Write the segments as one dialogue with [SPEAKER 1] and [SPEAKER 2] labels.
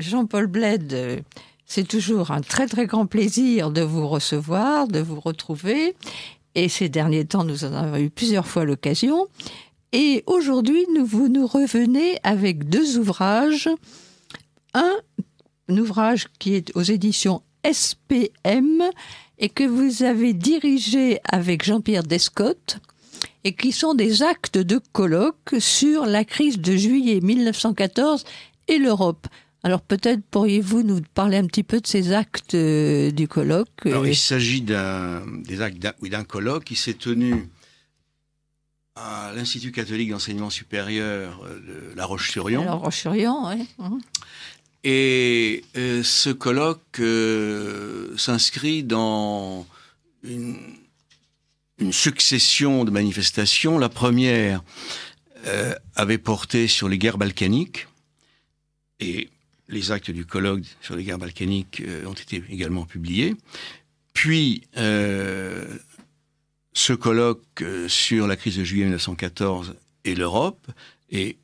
[SPEAKER 1] Jean-Paul Bled, euh, c'est toujours un très très grand plaisir de vous recevoir, de vous retrouver. Et ces derniers temps, nous en avons eu plusieurs fois l'occasion. Et aujourd'hui, nous, vous nous revenez avec deux ouvrages. Un, ouvrage qui est aux éditions SPM et que vous avez dirigé avec Jean-Pierre Descotte et qui sont des actes de colloque sur la crise de juillet 1914 et l'Europe. Alors peut-être pourriez-vous nous parler un petit peu de ces actes euh, du colloque euh, Il
[SPEAKER 2] s'agit d'un, des actes d'un, colloque qui s'est tenu à l'Institut catholique d'enseignement supérieur euh, de La Roche-sur-Yon. La Roche-sur-Yon, oui. Mhm. Et ce colloque s'inscrit dans une, succession de manifestations. La première avait porté sur les guerres balkaniques et les actes du colloque sur les guerres balkaniques euh, ont été également publiés. Puis, euh, ce colloque euh, sur la crise de juillet 1914 et l'Europe, et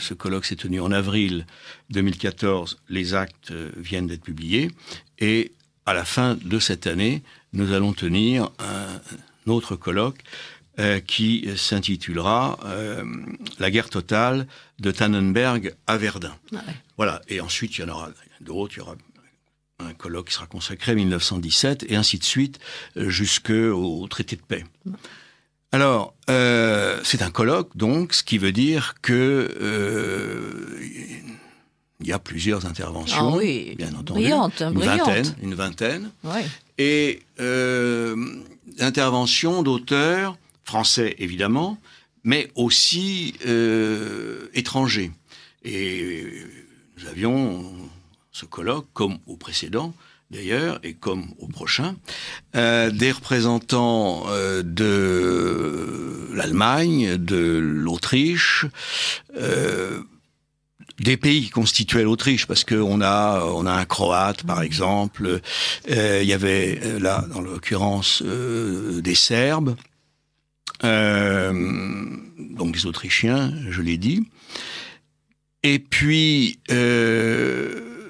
[SPEAKER 2] ce colloque s'est tenu en avril 2014. Les actes viennent d'être publiés. Et à la fin de cette année, nous allons tenir un, autre colloque qui s'intitulera La guerre totale de Tannenberg à Verdun. Voilà. Et ensuite, il y en aura d'autres. Il y aura un colloque qui sera consacré à 1917 et ainsi de suite euh, jusqu'au traité de paix. Alors, euh, c'est un colloque, donc, ce qui veut dire que euh, il y a plusieurs interventions, ah bien entendu, brillante, une vingtaine, une vingtaine, et euh, d'auteurs français évidemment, mais aussi étrangers et nous avions ce colloque, comme au précédent d'ailleurs, et comme au prochain, euh, des représentants euh, de l'Allemagne, de l'Autriche, euh, des pays qui constituaient l'Autriche, parce qu'on a, on a un Croate, par exemple, il y avait là, dans l'occurrence, des Serbes, donc des Autrichiens, je l'ai dit. Et puis, euh,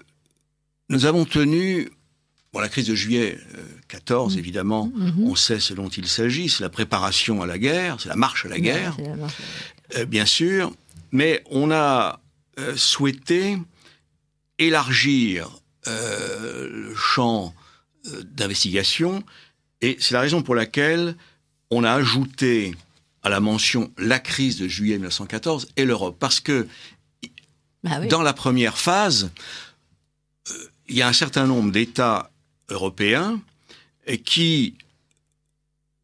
[SPEAKER 2] nous avons tenu, bon, la crise de juillet 14, euh, mmh. évidemment, mmh. on sait ce dont il s'agit, c'est la préparation à la guerre, c'est la marche à la guerre, euh, bien sûr, mais on a souhaité élargir le champ d'investigation, et c'est la raison pour laquelle on a ajouté à la mention la crise de juillet 1914 et l'Europe, parce que bah dans la première phase, euh, il y a un certain nombre d'États européens qui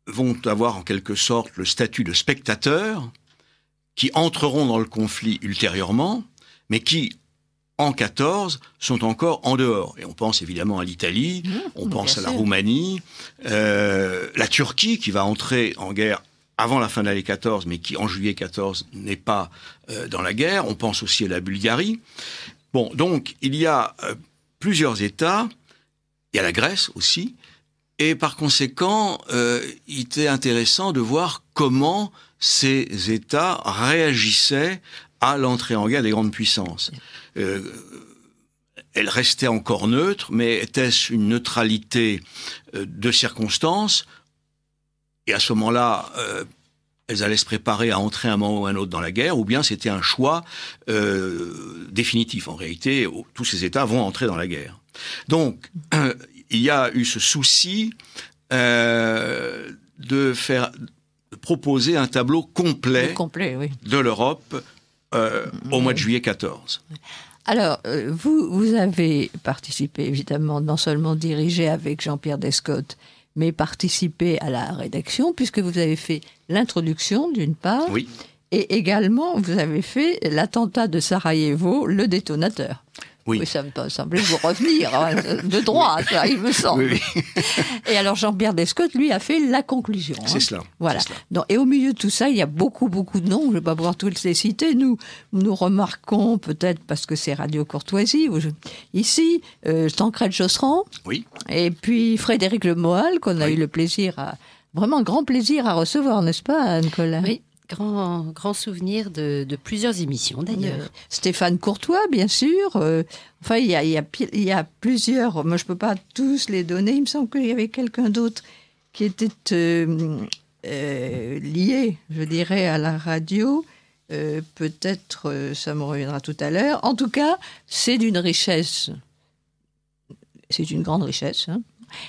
[SPEAKER 2] vont avoir en quelque sorte le statut de spectateurs, qui entreront dans le conflit ultérieurement, mais qui, en 14, sont encore en dehors. Et on pense évidemment à l'Italie, mmh, on pense à la Roumanie, euh, la Turquie qui va entrer en guerre avant la fin de l'année 14, mais qui en juillet 14 n'est pas euh, dans la guerre. On pense aussi à la Bulgarie. Bon, donc il y a euh, plusieurs États, il y a la Grèce aussi, et par conséquent, euh, il était intéressant de voir comment ces États réagissaient à l'entrée en guerre des grandes puissances. elle restait encore neutre, mais était-ce une neutralité de circonstances et à ce moment-là, euh, elles allaient se préparer à entrer un moment ou un autre dans la guerre, ou bien c'était un choix euh, définitif. En réalité, tous ces États vont entrer dans la guerre. Donc, il y a eu ce souci euh, de faire proposer un tableau complet, complet de l'Europe au mois de juillet 14.
[SPEAKER 1] Alors, vous, vous avez participé, évidemment, non seulement dirigé avec Jean-Pierre Descottes mais participer à la rédaction, puisque vous avez fait l'introduction d'une part, et également vous avez fait l'attentat de Sarajevo, le détonateur. Oui. ça me semblait vous revenir, hein, de droit, ça, il me semble. et alors Jean-Pierre Descotte, lui, a fait la conclusion. Hein. C'est cela. Voilà. Donc, et au milieu de tout ça, il y a beaucoup, beaucoup de noms, je ne vais pas pouvoir tous les citer. Nous, nous remarquons, peut-être parce que c'est Radio Courtoisie, ici, euh, Tancred Josserand, oui. et puis Frédéric Lemoal, qu'on a eu le plaisir vraiment grand plaisir à recevoir, n'est-ce pas, Nicolas Oui, grand, grand souvenir de, plusieurs émissions d'ailleurs. Euh, Stéphane Courtois, bien sûr. Euh, enfin, il y a, plusieurs. Moi, je ne peux pas tous les donner. Il me semble qu'il y avait quelqu'un d'autre qui était euh, lié, je dirais, à la radio. Peut-être ça me reviendra tout à l'heure. En tout cas, c'est d'une richesse. C'est une grande richesse. Hein.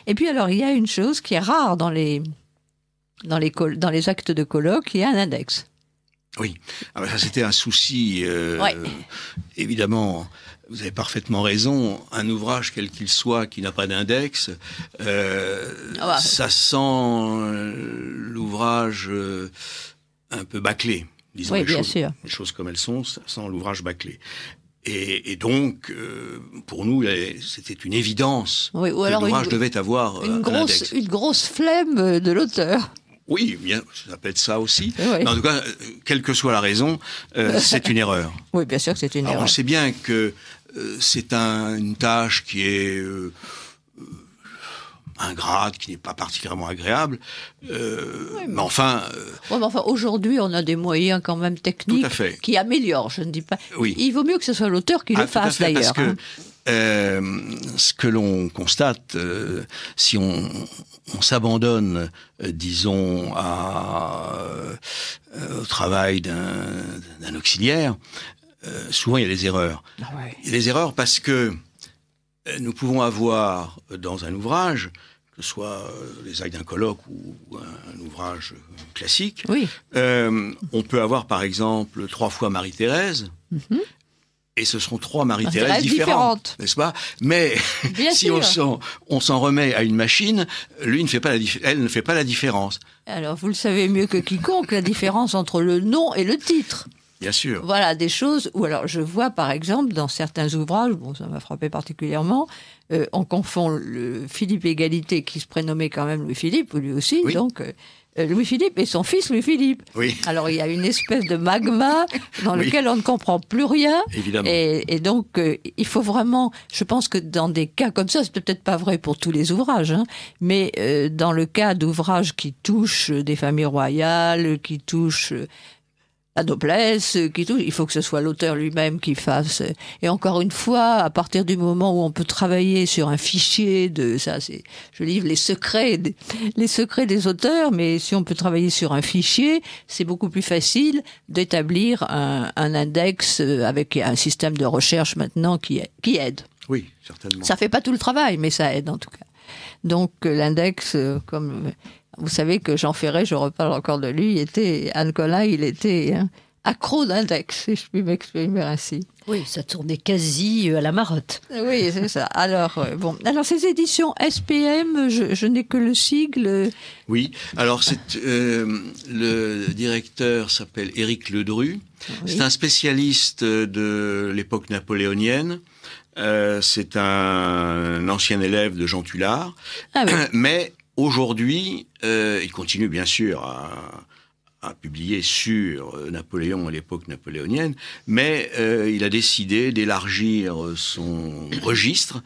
[SPEAKER 1] Et puis alors, il y a une chose qui est rare dans les dans les, dans les actes de colloque, il y a un index.
[SPEAKER 2] Oui, ah bah ça c'était un souci. Euh, évidemment, vous avez parfaitement raison. Un ouvrage, quel qu'il soit, qui n'a pas d'index, euh, ah bah. ça sent l'ouvrage euh, un peu bâclé. Disons oui, les bien choses, sûr. Les choses comme elles sont, ça sent l'ouvrage bâclé. Et, donc, pour nous, c'était une évidence ou que l'ouvrage devait avoir une grosse, index.
[SPEAKER 1] une grosse flemme de l'auteur.
[SPEAKER 2] Oui, bien, ça peut être ça aussi. en tout cas, quelle que soit la raison, euh, c'est une erreur.
[SPEAKER 1] Oui, bien sûr que c'est une erreur. On sait
[SPEAKER 2] bien que euh, c'est une tâche qui est euh, ingrate, qui n'est pas particulièrement agréable. Euh, mais... enfin. Euh,
[SPEAKER 1] mais enfin, aujourd'hui, on a des moyens quand même techniques qui améliorent, je ne dis pas. Oui. Il vaut mieux que ce soit l'auteur qui ah, le fasse d'ailleurs. Parce que hein.
[SPEAKER 2] euh, ce que l'on constate, si on, s'abandonne, disons, à, au travail d'un auxiliaire, souvent il y a des erreurs. Ah il y a des erreurs parce que euh, nous pouvons avoir euh, dans un ouvrage, que ce soit euh, les actes d'un colloque ou un, ouvrage classique, on peut avoir par exemple trois fois Marie-Thérèse. Mm-hmm. Et ce sont trois Marie-Thérèse différentes, n'est-ce pas Mais si on s'en remet à une machine, lui elle ne fait pas la différence.
[SPEAKER 1] Alors vous le savez mieux que quiconque, la différence entre le nom et le titre sûr. Voilà des choses où alors je vois par exemple dans certains ouvrages, bon ça m'a frappé particulièrement, on euh, confond le Philippe Égalité qui se prénommait quand même Louis Philippe lui aussi donc. Euh, euh, Louis-Philippe et son fils Louis-Philippe. Oui. Alors il y a une espèce de magma dans lequel on ne comprend plus rien. Évidemment. Et, donc il faut vraiment, je pense que dans des cas comme ça, c'est peut-être pas vrai pour tous les ouvrages, hein, mais dans le cas d'ouvrages qui touchent des familles royales, qui touchent la noblesse, euh, qui tout. Il faut que ce soit l'auteur lui-même qui fasse. Et encore une fois, à partir du moment où on peut travailler sur un fichier de ça, c'est, je livre les secrets, les secrets des auteurs. Mais si on peut travailler sur un fichier, c'est beaucoup plus facile d'établir un, un, index euh, avec un système de recherche maintenant qui, qui aide.
[SPEAKER 2] Oui, certainement. Ça
[SPEAKER 1] fait pas tout le travail, mais ça aide en tout cas. Donc euh, l'index, comme vous savez que Jean Ferré, je reparle encore de lui, était, Anne il était hein, accro d'index, si je puis m'exprimer ainsi. Oui, ça tournait quasi euh, à la marotte. Oui, c'est ça. Alors, euh, bon. Alors, ces éditions SPM, je, n'ai que le sigle.
[SPEAKER 2] Oui, alors c'est, euh, le directeur s'appelle Éric Ledru. C'est un spécialiste de l'époque napoléonienne. c'est un, ancien élève de Jean Tullard. Ah Mais Aujourd'hui, euh, il continue bien sûr à, publier sur euh, Napoléon à l'époque napoléonienne, mais euh, il a décidé d'élargir son registre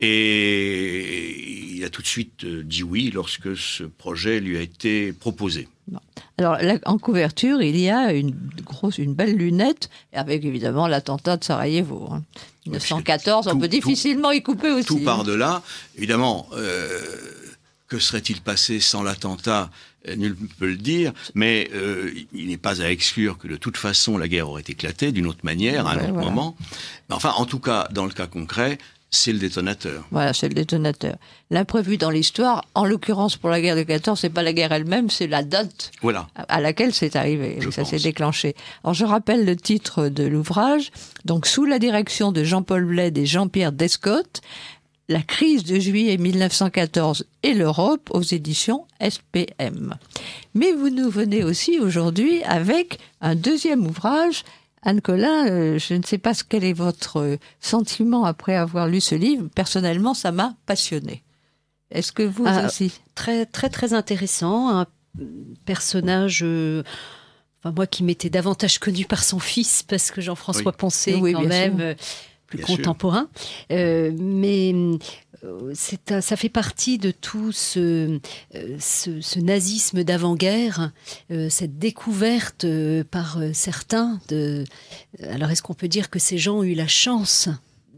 [SPEAKER 2] et il a tout de suite dit oui lorsque ce projet lui a été proposé.
[SPEAKER 1] Alors en couverture, il y a une grosse, une belle lunette avec évidemment l'attentat de Sarajevo. 1914, hein. on peut
[SPEAKER 2] difficilement y couper aussi. Tout hein. par de là, évidemment. Que serait-il passé sans l'attentat euh, Nul ne peut le dire, mais euh, il n'est pas à exclure que de toute façon la guerre aurait éclaté d'une autre manière, à un autre moment. Mais enfin, en tout cas, dans le cas concret, c'est le détonateur.
[SPEAKER 1] Voilà, c'est le détonateur. L'imprévu dans l'histoire, en l'occurrence pour la guerre de 14, c'est pas la guerre elle-même, c'est la date voilà. à laquelle c'est arrivé, et ça s'est déclenché. Alors je rappelle le titre de l'ouvrage, donc sous la direction de Jean-Paul Bled et Jean-Pierre Descotte, la crise de juillet 1914 et l'Europe aux éditions SPM. Mais vous nous venez aussi aujourd'hui avec un deuxième ouvrage. Anne Colin. Euh, je ne sais pas quel est votre euh, sentiment après avoir lu ce livre. Personnellement, ça m'a passionné. Est-ce que vous ah, aussi
[SPEAKER 3] Très, très, très intéressant. Un personnage. Euh, enfin, moi qui m'étais davantage connu par son fils, parce que Jean-François pensait oui, quand même, plus contemporain. Euh, mais euh, un, ça fait partie de tout ce, euh, ce, ce nazisme d'avant-guerre, euh, cette découverte par certains de. Alors, est-ce qu'on peut dire que ces gens ont eu la chance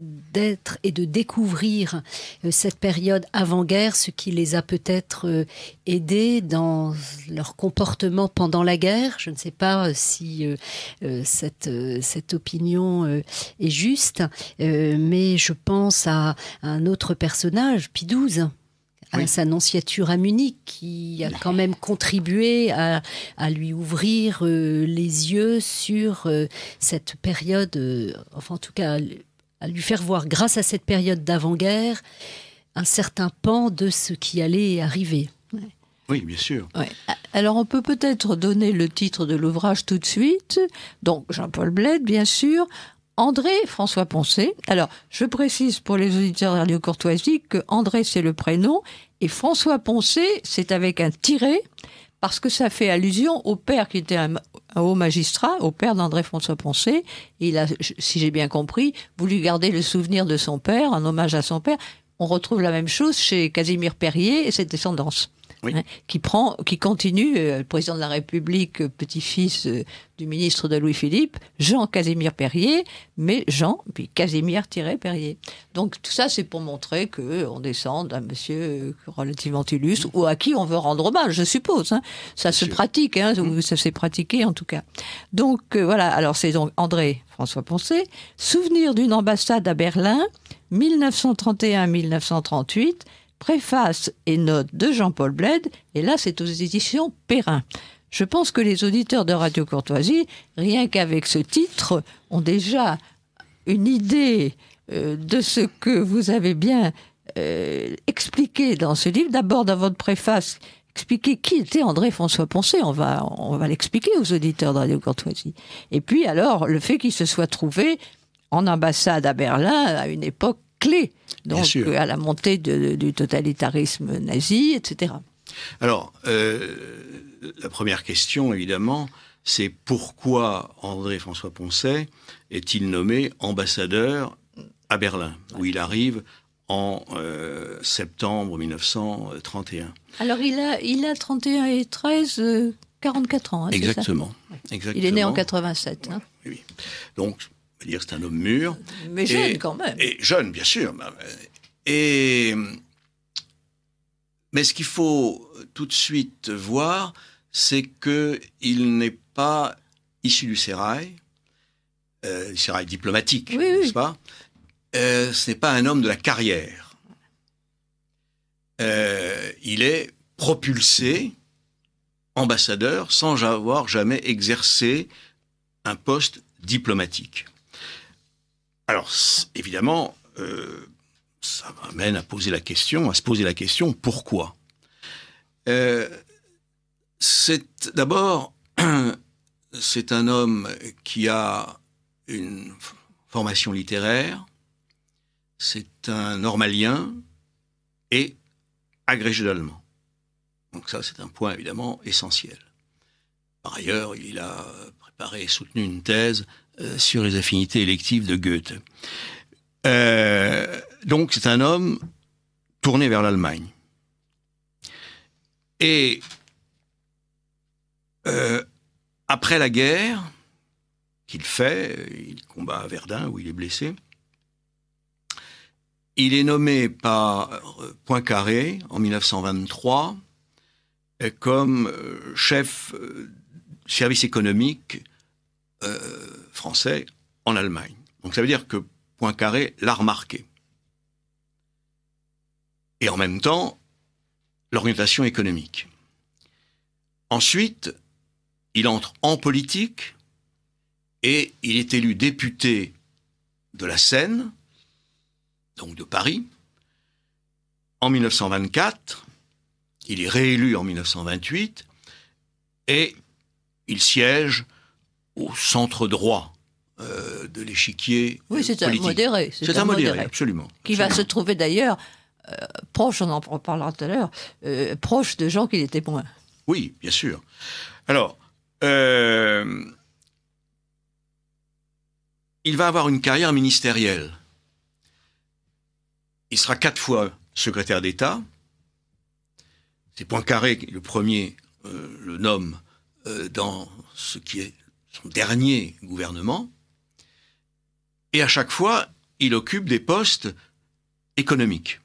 [SPEAKER 3] d'être et de découvrir euh, cette période avant-guerre, ce qui les a peut-être euh, aidés dans leur comportement pendant la guerre. Je ne sais pas euh, si cette, cette opinion est juste, mais je pense à un autre personnage, Pidouze hein, à sa nonciature à Munich, qui a quand même contribué à, lui ouvrir les yeux sur cette période, enfin en tout cas à lui faire voir, grâce à cette période d'avant-guerre, un certain pan de ce qui allait
[SPEAKER 1] arriver. Oui, bien sûr. Alors on peut peut-être donner le titre de l'ouvrage tout de suite. Donc Jean-Paul Bled, bien sûr. André François Poncé. Alors, je précise pour les auditeurs Radio Courtoisie que André, c'est le prénom, et François Poncé, c'est avec un tiret, parce que ça fait allusion au père qui était un, haut magistrat, au père d'André-François Poncet. Il a, si j'ai bien compris, voulu garder le souvenir de son père, un hommage à son père. On retrouve la même chose chez Casimir Perrier et ses descendance. Hein, qui prend, qui continue, euh, le président de la République, euh, petit-fils euh, du ministre de Louis-Philippe, Jean Casimir Perrier, mais Jean, puis Casimir-Perrier. Donc tout ça, c'est pour montrer qu'on descend d'un monsieur relativement illustre, ou à qui on veut rendre hommage, je suppose. Hein. Ça se pratique, hein, mm. ça s'est pratiqué en tout cas. Donc voilà, alors c'est donc André François Poncé, « souvenir d'une ambassade à Berlin, 1931-1938 préface et notes de Jean-Paul Bled, et là c'est aux éditions Perrin. Je pense que les auditeurs de Radio Courtoisie, rien qu'avec ce titre, ont déjà une idée euh, de ce que vous avez bien euh, expliqué dans ce livre. D'abord dans votre préface, expliquez qui était André-François Poncé. On va, on va l'expliquer aux auditeurs de Radio Courtoisie. Et puis alors, le fait qu'il se soit trouvé en ambassade à Berlin à une époque clé donc euh, à la montée du totalitarisme nazi, etc.
[SPEAKER 2] Alors, euh, la première question, évidemment, c'est pourquoi André-François Poncet est-il nommé ambassadeur à Berlin, où il arrive en euh, septembre 1931.
[SPEAKER 1] Alors, il a, il a 31 et 13, 44 ans. Exactement. Hein, ça Exactement. Il est né en 87. Hein. Oui.
[SPEAKER 2] Donc, à dire c'est un homme mûr. Mais jeune quand même. Et jeune, bien sûr. Euh, et, mais ce qu'il faut tout de suite voir, c'est qu'il n'est pas issu du sérail, euh, sérail diplomatique, n'est-ce pas euh, Ce n'est pas un homme de la carrière. Euh, il est propulsé ambassadeur sans avoir jamais exercé un poste diplomatique. Alors, évidemment, euh, ça m'amène à poser la question, à se poser la question pourquoi euh, C'est d'abord, c'est un homme qui a une formation littéraire, c'est un normalien et agrégé d'allemand. Donc ça, c'est un point évidemment essentiel. Par ailleurs, il a préparé et soutenu une thèse euh, sur les affinités électives de Goethe. Euh, donc c'est un homme tourné vers l'Allemagne. Et euh, après la guerre, qu'il fait, il combat à Verdun où il est blessé, il est nommé par Poincaré en 1923 comme chef service économique euh, français en Allemagne. Donc ça veut dire que Poincaré l'a remarqué. Et en même temps, l'orientation économique. Ensuite, il entre en politique et il est élu député de la Seine, donc de Paris. En 1924, il est réélu en 1928 et il siège au centre droit euh, de l'échiquier. Oui, euh, c'est un modéré. C'est un, modéré, absolument. Qui va
[SPEAKER 1] se trouver d'ailleurs euh, proche, on en parlera tout à l'heure, proche de gens qui étaient moins.
[SPEAKER 2] Oui, bien sûr. Alors, il va avoir une carrière ministérielle. Il sera quatre fois secrétaire d'État. C'est Poincaré, le premier, le nomme dans ce qui est son dernier gouvernement, et à chaque fois, il occupe des postes économiques.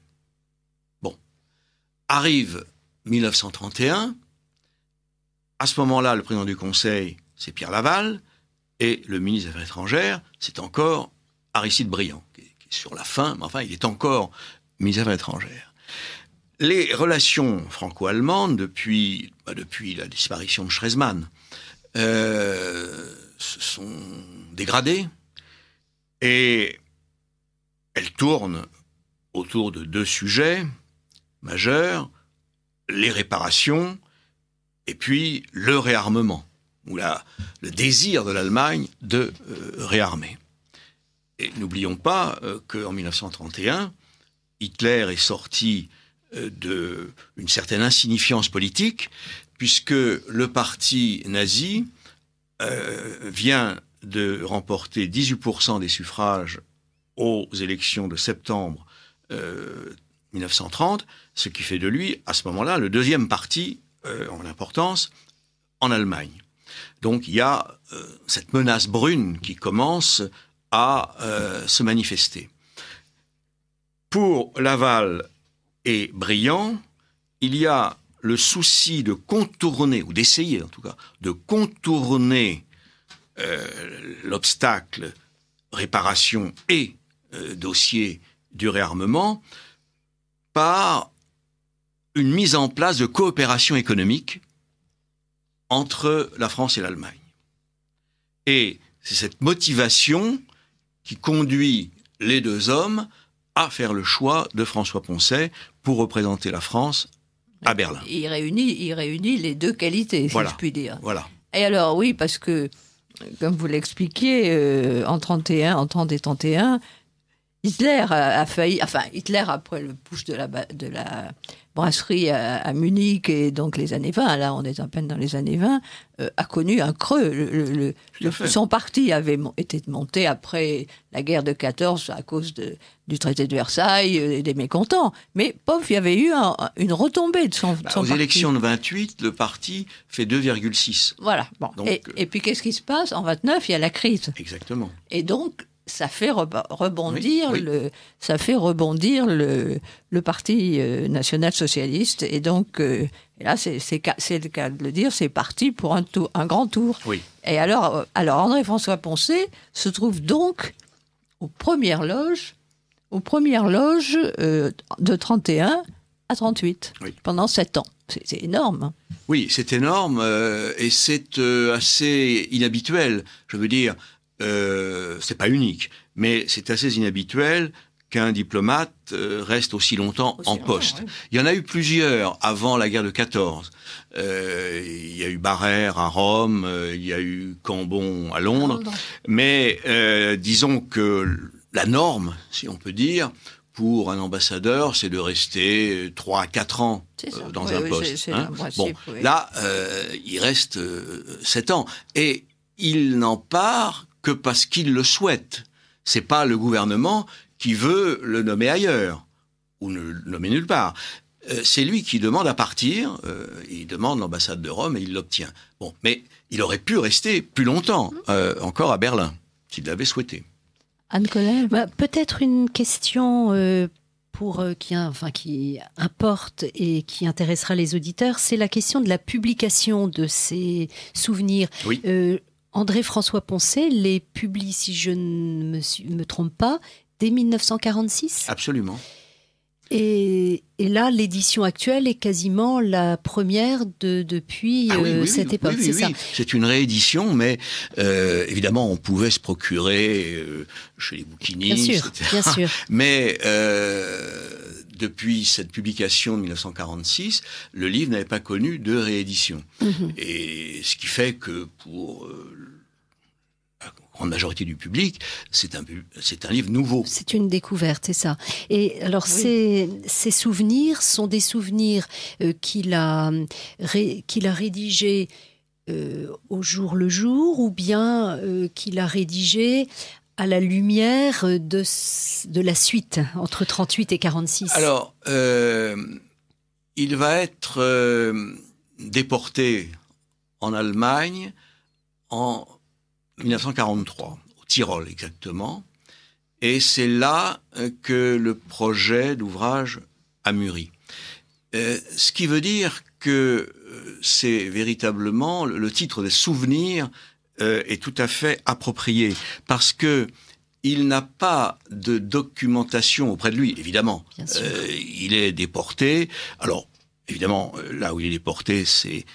[SPEAKER 2] Bon. Arrive 1931, à ce moment-là, le président du Conseil, c'est Pierre Laval, et le ministre des Affaires étrangères, c'est encore Aristide Briand, qui est sur la fin, mais enfin, il est encore ministre des Affaires étrangères. Les relations franco-allemandes, depuis, bah, depuis la disparition de Schrezmann se euh, sont dégradées et elles tournent autour de deux sujets majeurs, les réparations et puis le réarmement, ou la, le désir de l'Allemagne de euh, réarmer. Et n'oublions pas euh, qu'en 1931, Hitler est sorti de une certaine insignifiance politique, puisque le parti nazi euh, vient de remporter 18% des suffrages aux élections de septembre 1930, euh, ce qui fait de lui, à ce moment-là, le deuxième parti euh, en importance en Allemagne. Donc il y a cette menace brune qui commence à se manifester. Pour Laval, et brillant, il y a le souci de contourner, ou d'essayer en tout cas, de contourner euh, l'obstacle réparation et euh, dossier du réarmement par une mise en place de coopération économique entre la France et l'Allemagne. Et c'est cette motivation qui conduit les deux hommes à faire le choix de François Poncet pour représenter la France à Berlin.
[SPEAKER 1] Il réunit, il réunit les deux qualités, si je puis dire. Voilà. Et alors oui, parce que, comme vous l'expliquiez, euh, en 31, en 30 et 31, Hitler a, failli, enfin Hitler après le push de la, de la brasserie à, Munich et donc les années 20, là on est à peine dans les années 20, euh, a connu un creux. Le, son parti avait été monté après la guerre de 14 à cause de, du traité de Versailles euh, et des mécontents. Mais pof, il y avait eu une retombée de son, bah, parti. Aux élections de
[SPEAKER 2] 28, le parti fait 2,6. Voilà. et, euh,
[SPEAKER 1] et, puis qu'est-ce qui se passe En 29, il y a la crise. Exactement. Et donc ça fait rebondir le ça fait rebondir le, le parti euh, national socialiste et donc euh, là c'est le cas de le dire c'est parti pour un un grand tour oui. et alors euh, alors André François Poncet se trouve donc aux premières loges aux premières loges de 31 à 38 pendant 7 ans c'est énorme. Hein.
[SPEAKER 2] Oui, c'est énorme et c'est assez inhabituel. Je veux dire, euh, c'est pas unique, mais c'est assez inhabituel qu'un diplomate euh, reste aussi longtemps en poste. Il y en a eu plusieurs avant la guerre de 14. Euh, il y a eu Barère à Rome, il y a eu Cambon à Londres, mais disons que la norme, si on peut dire, pour un ambassadeur, c'est de rester 3 à 4 ans dans un poste. bon, là, il reste 7 ans. Et il n'en part que parce qu'il le souhaite. C'est pas le gouvernement qui veut le nommer ailleurs ou ne le nommer nulle part. Euh, c'est lui qui demande à partir, euh, il demande l'ambassade de Rome et il l'obtient. Bon, mais il aurait pu rester plus longtemps mmh. euh, encore à Berlin, s'il l'avait souhaité.
[SPEAKER 3] Anne Collet bah, Peut-être une question pour, qui, hein, enfin, qui importe et qui intéressera les auditeurs, c'est la question de la publication de ces souvenirs. Oui. André-François Poncet les publie, si je ne me, trompe pas, dès 1946 Absolument. Et, là, l'édition actuelle est quasiment la première de, depuis ah euh, cette époque. c'est ça.
[SPEAKER 2] C'est une réédition, mais euh, évidemment, on pouvait se procurer euh, chez les bouquinistes. Bien sûr, etc. bien sûr. depuis cette publication de 1946, le livre n'avait pas connu de réédition. Mhm. Et ce qui fait que pour euh, la grande majorité du public, c'est un, c'est un livre nouveau. C'est
[SPEAKER 3] une découverte, c'est ça. Et alors ces, ces, souvenirs sont des souvenirs euh, qu'il a, qu'il a rédigés euh, au jour le jour ou bien qu'il a rédigé à la lumière de, la suite entre 38 et 46
[SPEAKER 2] Alors, euh, il va être euh, déporté en Allemagne en 1943, au Tyrol exactement. Et c'est là euh, que le projet d'ouvrage a mûri. ce qui veut dire que c'est véritablement le titre des souvenirs euh, est tout à fait approprié parce que il n'a pas de documentation auprès de lui, évidemment. Euh, il est déporté. Alors, évidemment, euh, là où il est déporté, c'est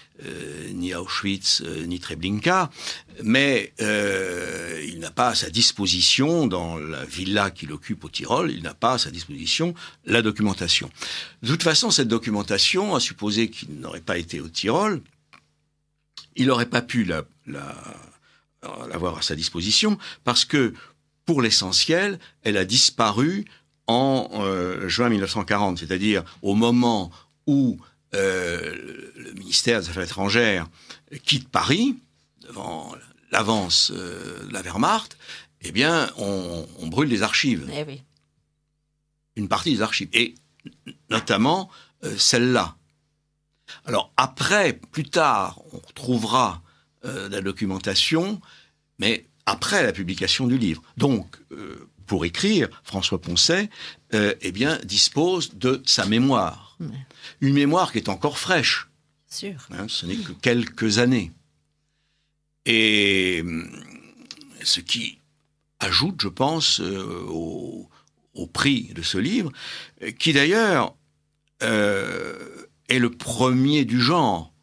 [SPEAKER 2] ni Auschwitz ni Treblinka, mais il n'a pas à sa disposition, dans la villa qu'il occupe au Tyrol, il n'a pas à sa disposition la documentation. De toute façon, cette documentation, à supposer qu'il n'aurait pas été au Tyrol, il n'aurait pas pu la, la l'avoir euh, à sa disposition, parce que, pour l'essentiel, elle a disparu en euh, juin 1940, c'est-à-dire au moment où euh, le ministère des Affaires étrangères quitte Paris, devant l'avance de la Wehrmacht, eh bien, on, brûle les archives. Eh oui. Une partie des archives, et notamment celle-là. Alors après, plus tard, on retrouvera euh, la documentation, mais après la publication du livre. Donc, euh, pour écrire, François Poncet euh, eh bien, dispose de sa mémoire. Une mémoire qui est encore fraîche. Sûr. Hein, ce n'est que quelques années. Et ce qui ajoute, je pense, au, prix de ce livre, qui d'ailleurs est le premier du genre.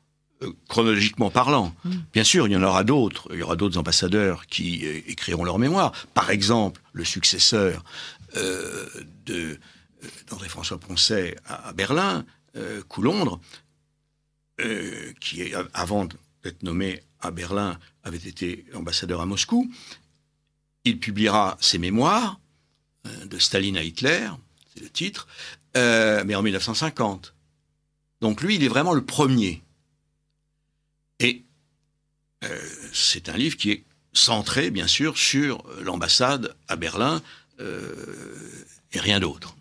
[SPEAKER 2] Euh, chronologiquement parlant. Mm. Bien sûr, il y en aura d'autres. Il y aura d'autres ambassadeurs qui euh, écriront leur mémoire. Par exemple, le successeur euh, d'André-François Poncet à, Berlin, euh, Coulondre, qui, avant d'être nommé à Berlin, avait été ambassadeur à Moscou. Il publiera ses mémoires, de Staline à Hitler, c'est le titre, mais en 1950. Donc lui, il est vraiment le premier et euh, c'est un livre qui est centré, bien sûr, sur l'ambassade à Berlin euh, et rien d'autre.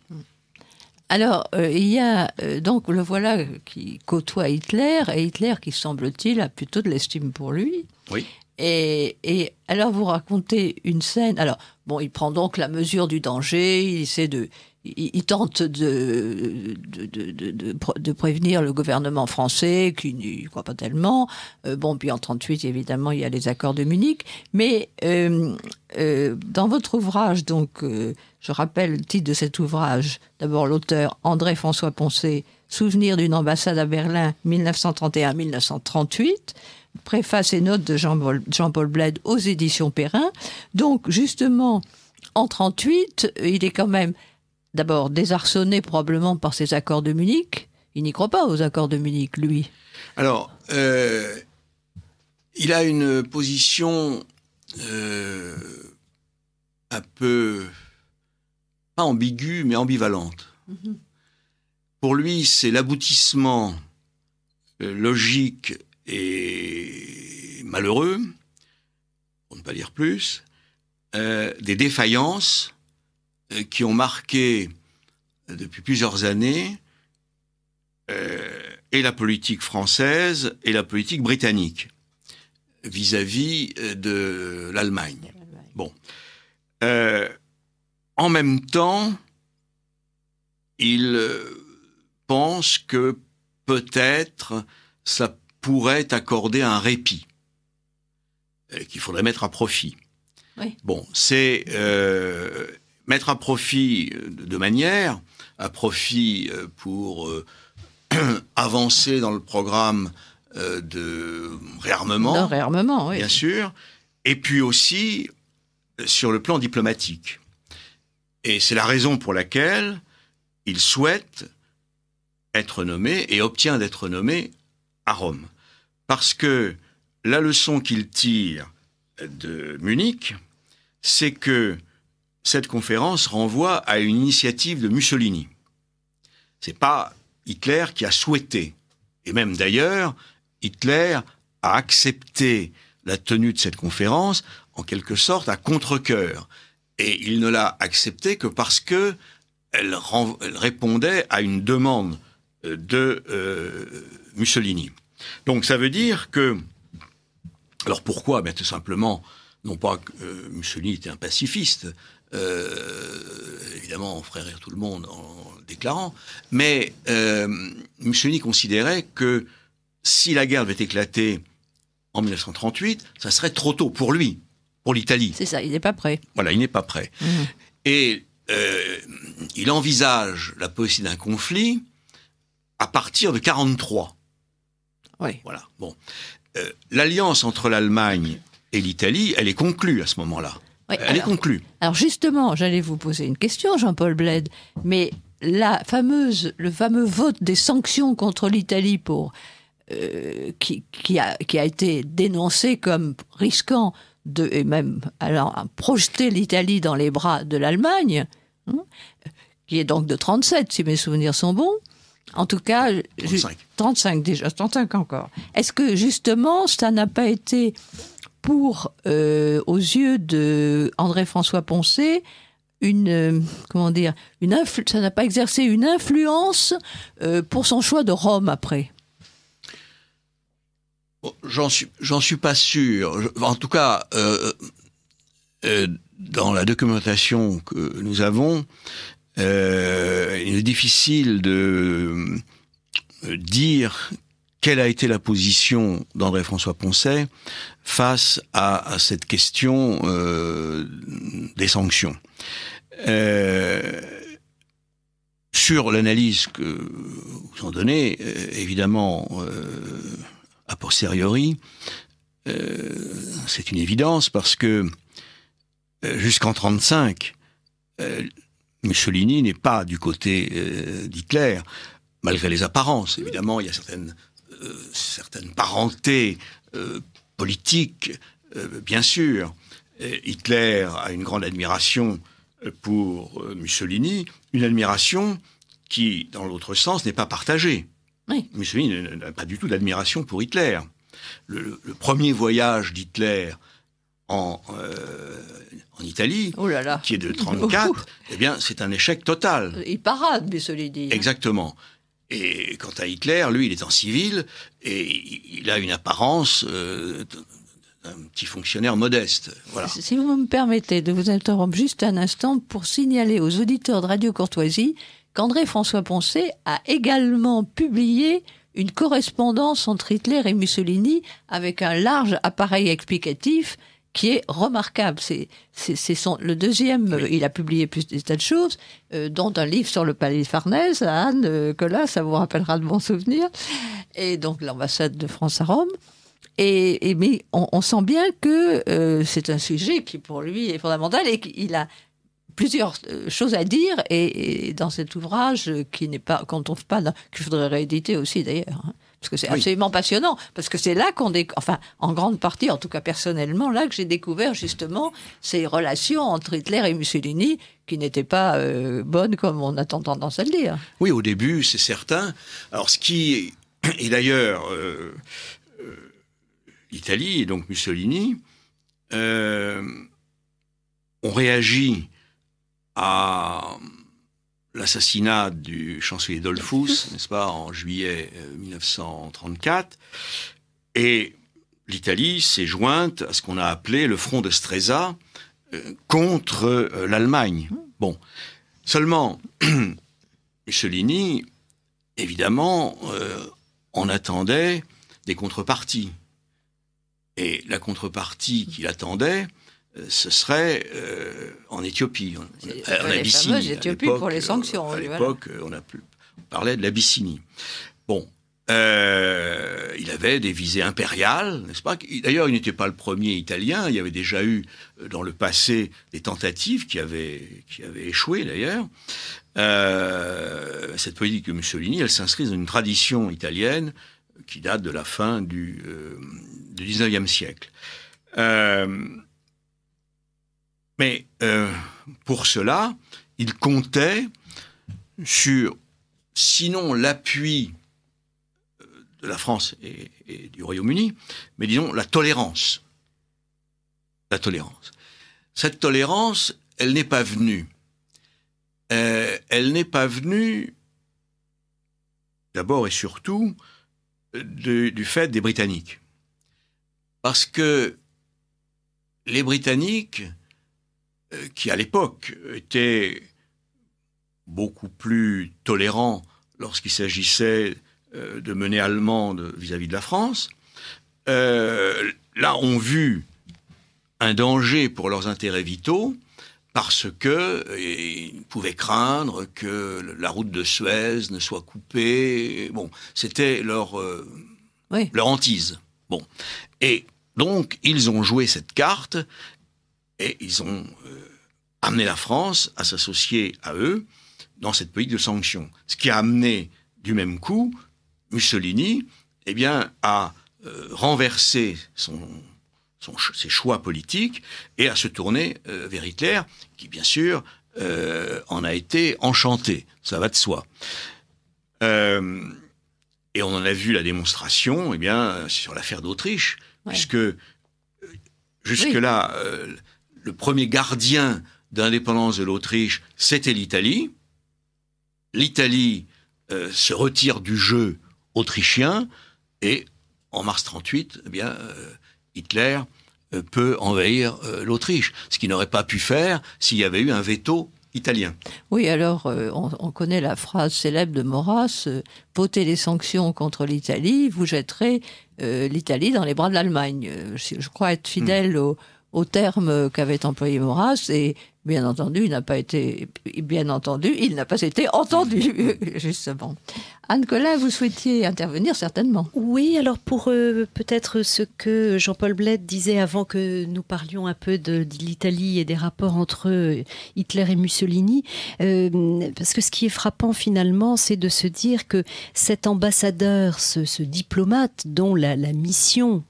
[SPEAKER 1] Alors, euh, il y a donc le voilà qui côtoie Hitler, et Hitler qui semble-t-il a plutôt de l'estime pour lui. Oui. Et, et, alors vous racontez une scène. Alors bon, il prend donc la mesure du danger. Il essaie de, il tente de de, de, de, prévenir le gouvernement français, qui n'y croit pas tellement. Euh, bon, puis en 38, évidemment, il y a les accords de Munich. Mais euh, euh, dans votre ouvrage, donc, je rappelle le titre de cet ouvrage, d'abord l'auteur André-François Poncé, Souvenir d'une ambassade à Berlin 1931-1938 préface et notes de Jean-Paul Bled aux éditions Perrin. Donc, justement, en 38, il est quand même d'abord désarçonné probablement par ces accords de Munich. Il n'y croit pas aux accords de Munich, lui.
[SPEAKER 2] Alors, euh, il a une position euh, un peu, pas ambiguë, mais ambivalente. Mhm. Pour lui, c'est l'aboutissement euh, logique et malheureux, pour ne pas dire plus, des défaillances euh, qui ont marqué euh, depuis plusieurs années euh, et la politique française et la politique britannique vis-à-vis euh, de l'Allemagne. Bon. Euh, en même temps, il pense que peut-être ça pourrait accorder un répit qu'il faudrait mettre à profit. Oui. Bon, c'est euh, mettre à profit euh, de manière, à profit euh, pour euh, avancer dans le programme de réarmement. De réarmement, oui. Bien sûr. Et puis aussi sur le plan diplomatique. Et c'est la raison pour laquelle il souhaite être nommé et obtient d'être nommé à Rome. Parce que la leçon qu'il tire de Munich, c'est que cette conférence renvoie à une initiative de Mussolini. C'est pas Hitler qui a souhaité. Et même d'ailleurs, Hitler a accepté la tenue de cette conférence en quelque sorte à contre-cœur. Et il ne l'a acceptée que parce que elle, répondait à une demande euh, de euh, Mussolini. Donc ça veut dire que... Alors pourquoi ben, Tout simplement, non pas que euh, Mussolini était un pacifiste, euh, évidemment, on ferait rire tout le monde en déclarant. Mais euh, Mussolini considérait que si la guerre devait éclater en 1938, ça serait trop tôt pour lui, pour l'Italie. C'est ça, il n'est pas prêt. Voilà, il n'est pas prêt. Mmh. Et euh, il envisage la possibilité d'un conflit à partir de 43. Oui. Voilà. Bon, l'alliance entre l'Allemagne et l'Italie, elle est conclue à ce moment-là. Elle alors, est conclue.
[SPEAKER 1] Alors justement, j'allais vous poser une question, Jean-Paul Bled, mais la fameuse, le fameux vote des sanctions contre l'Italie pour euh, qui, a, été dénoncé comme risquant de, et même alors projeter l'Italie dans les bras de l'Allemagne, hein, qui est donc de 37 si mes souvenirs sont bons. En tout cas, 35, 35 déjà, 35 encore. Est-ce que justement, ça n'a pas été pour, euh, aux yeux de André-François Poncet, une euh, comment dire une ça n'a pas exercé une influence euh, pour son choix de Rome après.
[SPEAKER 2] Oh, j'en suis j'en suis pas sûr. en tout cas, dans la documentation que nous avons, il est difficile de dire quelle a été la position d'André-François Poncet face à, cette question euh, des sanctions. Euh, sur l'analyse que vous en donnez, euh, évidemment, a posteriori, c'est une évidence parce que jusqu'en 1935, Mussolini n'est pas du côté d'Hitler, malgré les apparences. Évidemment, il y a certaines, certaines parentés politique, euh, bien sûr. Euh, Hitler a une grande admiration euh, pour Mussolini, une admiration qui, dans l'autre sens, n'est pas partagée. Mussolini n'a pas du tout d'admiration pour Hitler. Le, premier voyage d'Hitler en, Italie, oh qui est de 34, eh bien, c'est un échec total.
[SPEAKER 1] Il parade, Mussolini.
[SPEAKER 2] Exactement. Et quant à Hitler, lui, il est en civil et il a une apparence euh, petit fonctionnaire modeste. Voilà. Si
[SPEAKER 1] vous me permettez de vous interrompre juste un instant pour signaler aux auditeurs de Radio Courtoisie qu'André François Poncet a également publié une correspondance entre Hitler et Mussolini avec un large appareil explicatif qui est remarquable. C'est, c'est, son, le deuxième, il a publié plus de tas de choses, euh, dont un livre sur le palais Farnèse, à Anne que euh, ça vous rappellera de bons souvenirs, et donc l'ambassade de France à Rome. Et, mais on, sent bien que euh, c'est un sujet qui pour lui est fondamental et qu'il a plusieurs choses à dire et, dans cet ouvrage qui n'est pas qu'on trouve pas qu'il que rééditer aussi d'ailleurs. Hein parce que c'est absolument passionnant, parce que c'est là qu'on, découvre, enfin, en grande partie, en tout cas personnellement, là que j'ai découvert justement ces relations entre Hitler et Mussolini qui n'étaient pas euh, bonnes comme on a tendance à le dire.
[SPEAKER 2] Oui, au début, c'est certain. Alors, ce qui est, et d'ailleurs, euh, euh, l'Italie et donc Mussolini ont réagi à l'assassinat du chancelier Dollfuss, n'est-ce pas, en juillet 1934. Euh, Et l'Italie s'est jointe à ce qu'on a appelé le front de Stresa euh, contre euh, l'Allemagne. Bon. Seulement, Mussolini, évidemment, en attendait des contreparties. Et la contrepartie qu'il attendait, ce serait euh, en Éthiopie. Euh, en, Abyssinie. Éthiopie pour
[SPEAKER 1] les sanctions. Euh, à l'époque,
[SPEAKER 2] on, a plus, parlait de l'Abyssinie. Bon. il avait des visées impériales, n'est-ce pas D'ailleurs, il n'était pas le premier italien. Il y avait déjà eu dans le passé des tentatives qui avaient, qui avaient échoué, d'ailleurs. cette politique de Mussolini, elle s'inscrit dans une tradition italienne qui date de la fin du, du 19e siècle. Euh, mais euh, pour cela, il comptait sur, sinon l'appui euh, de la France et, du Royaume-Uni, mais disons la tolérance. La tolérance. Cette tolérance, elle n'est pas venue. Euh, elle n'est pas venue d'abord et surtout du fait des Britanniques. Parce que les Britanniques euh, qui à l'époque était beaucoup plus tolérant lorsqu'il s'agissait euh, de mener Allemande vis-à-vis de la France, euh, là ont vu un danger pour leurs intérêts vitaux parce que ils pouvaient craindre que la route de Suez ne soit coupée. Bon, c'était leur leur hantise. Bon, et donc ils ont joué cette carte et ils ont euh, amené la France à s'associer à eux dans cette politique de sanctions. Ce qui a amené, du même coup, Mussolini et eh bien, à euh, renverser ses choix politiques et à se tourner euh, vers Hitler, qui, bien sûr, en a été enchanté. Ça va de soi. et on en a vu la démonstration eh bien, sur l'affaire d'Autriche, puisque jusque-là, le premier gardien d'indépendance de l'Autriche, c'était l'Italie. L'Italie euh, se retire du jeu autrichien et en mars 38, eh bien, euh, Hitler euh, peut envahir l'Autriche, ce qu'il n'aurait pas pu faire s'il y avait eu un veto italien.
[SPEAKER 1] Oui, alors on, connaît la phrase célèbre de Maurras potez les sanctions contre l'Italie, vous jetterez l'Italie dans les bras de l'Allemagne. Je, crois être fidèle hmm. au au terme qu'avait employé Maurras et bien entendu, il n'a pas été bien entendu, il n'a pas été entendu justement. Anne Collin, vous souhaitiez intervenir certainement.
[SPEAKER 3] Oui, alors pour euh, peut-être ce que Jean-Paul Bled disait avant que nous parlions un peu de, l'Italie et des rapports entre euh, Hitler et Mussolini, euh, parce que ce qui est frappant finalement, c'est de se dire que cet ambassadeur, ce, diplomate dont la, la mission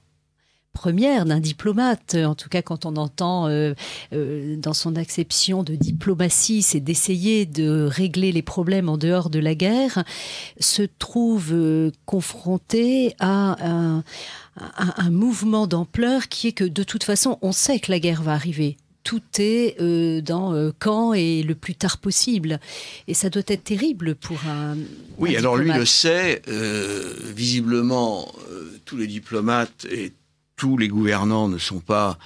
[SPEAKER 3] première d'un diplomate, en tout cas quand on entend euh, euh, dans son acception de diplomatie, c'est d'essayer de régler les problèmes en dehors de la guerre, se trouve euh, confronté à un, mouvement d'ampleur qui est que de toute façon, on sait que la guerre va arriver tout est dans quand et le plus tard possible. Et ça doit être terrible pour un. Oui, alors lui le
[SPEAKER 2] sait. visiblement, tous les diplomates et tous les gouvernants ne sont pas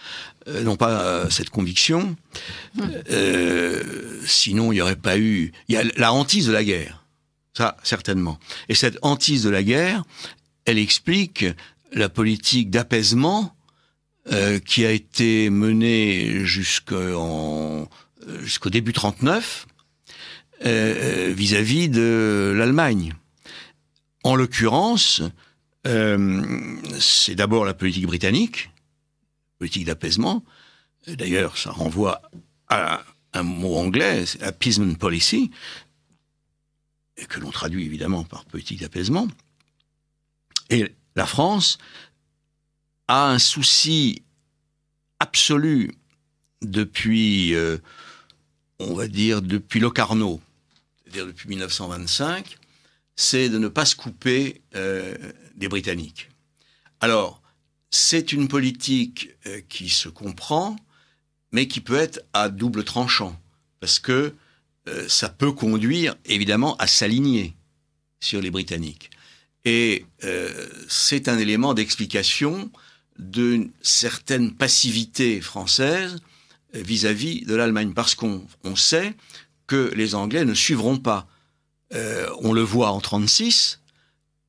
[SPEAKER 2] euh, n'ont pas euh, cette conviction. Euh, sinon, il n'y aurait pas eu. Il y a la hantise de la guerre, ça certainement. Et cette hantise de la guerre, elle explique la politique d'apaisement qui a été menée jusqu'en jusqu'au début 39 vis à -vis de l'Allemagne. En l'occurrence, euh, c'est d'abord la politique britannique, politique d'apaisement. D'ailleurs, ça renvoie à un mot anglais, appeasement policy, que l'on traduit évidemment par politique d'apaisement. Et la France a un souci absolu depuis, euh, on va dire, depuis Locarno, c'est-à-dire depuis 1925, c'est de ne pas se couper euh, des Britanniques. Alors, c'est une politique euh, qui se comprend, mais qui peut être à double tranchant, parce que euh, ça peut conduire évidemment à s'aligner sur les Britanniques. Et euh, c'est un élément d'explication d'une certaine passivité française vis-à-vis de l'Allemagne, parce qu'on sait que les Anglais ne suivront pas. on le voit en 1936,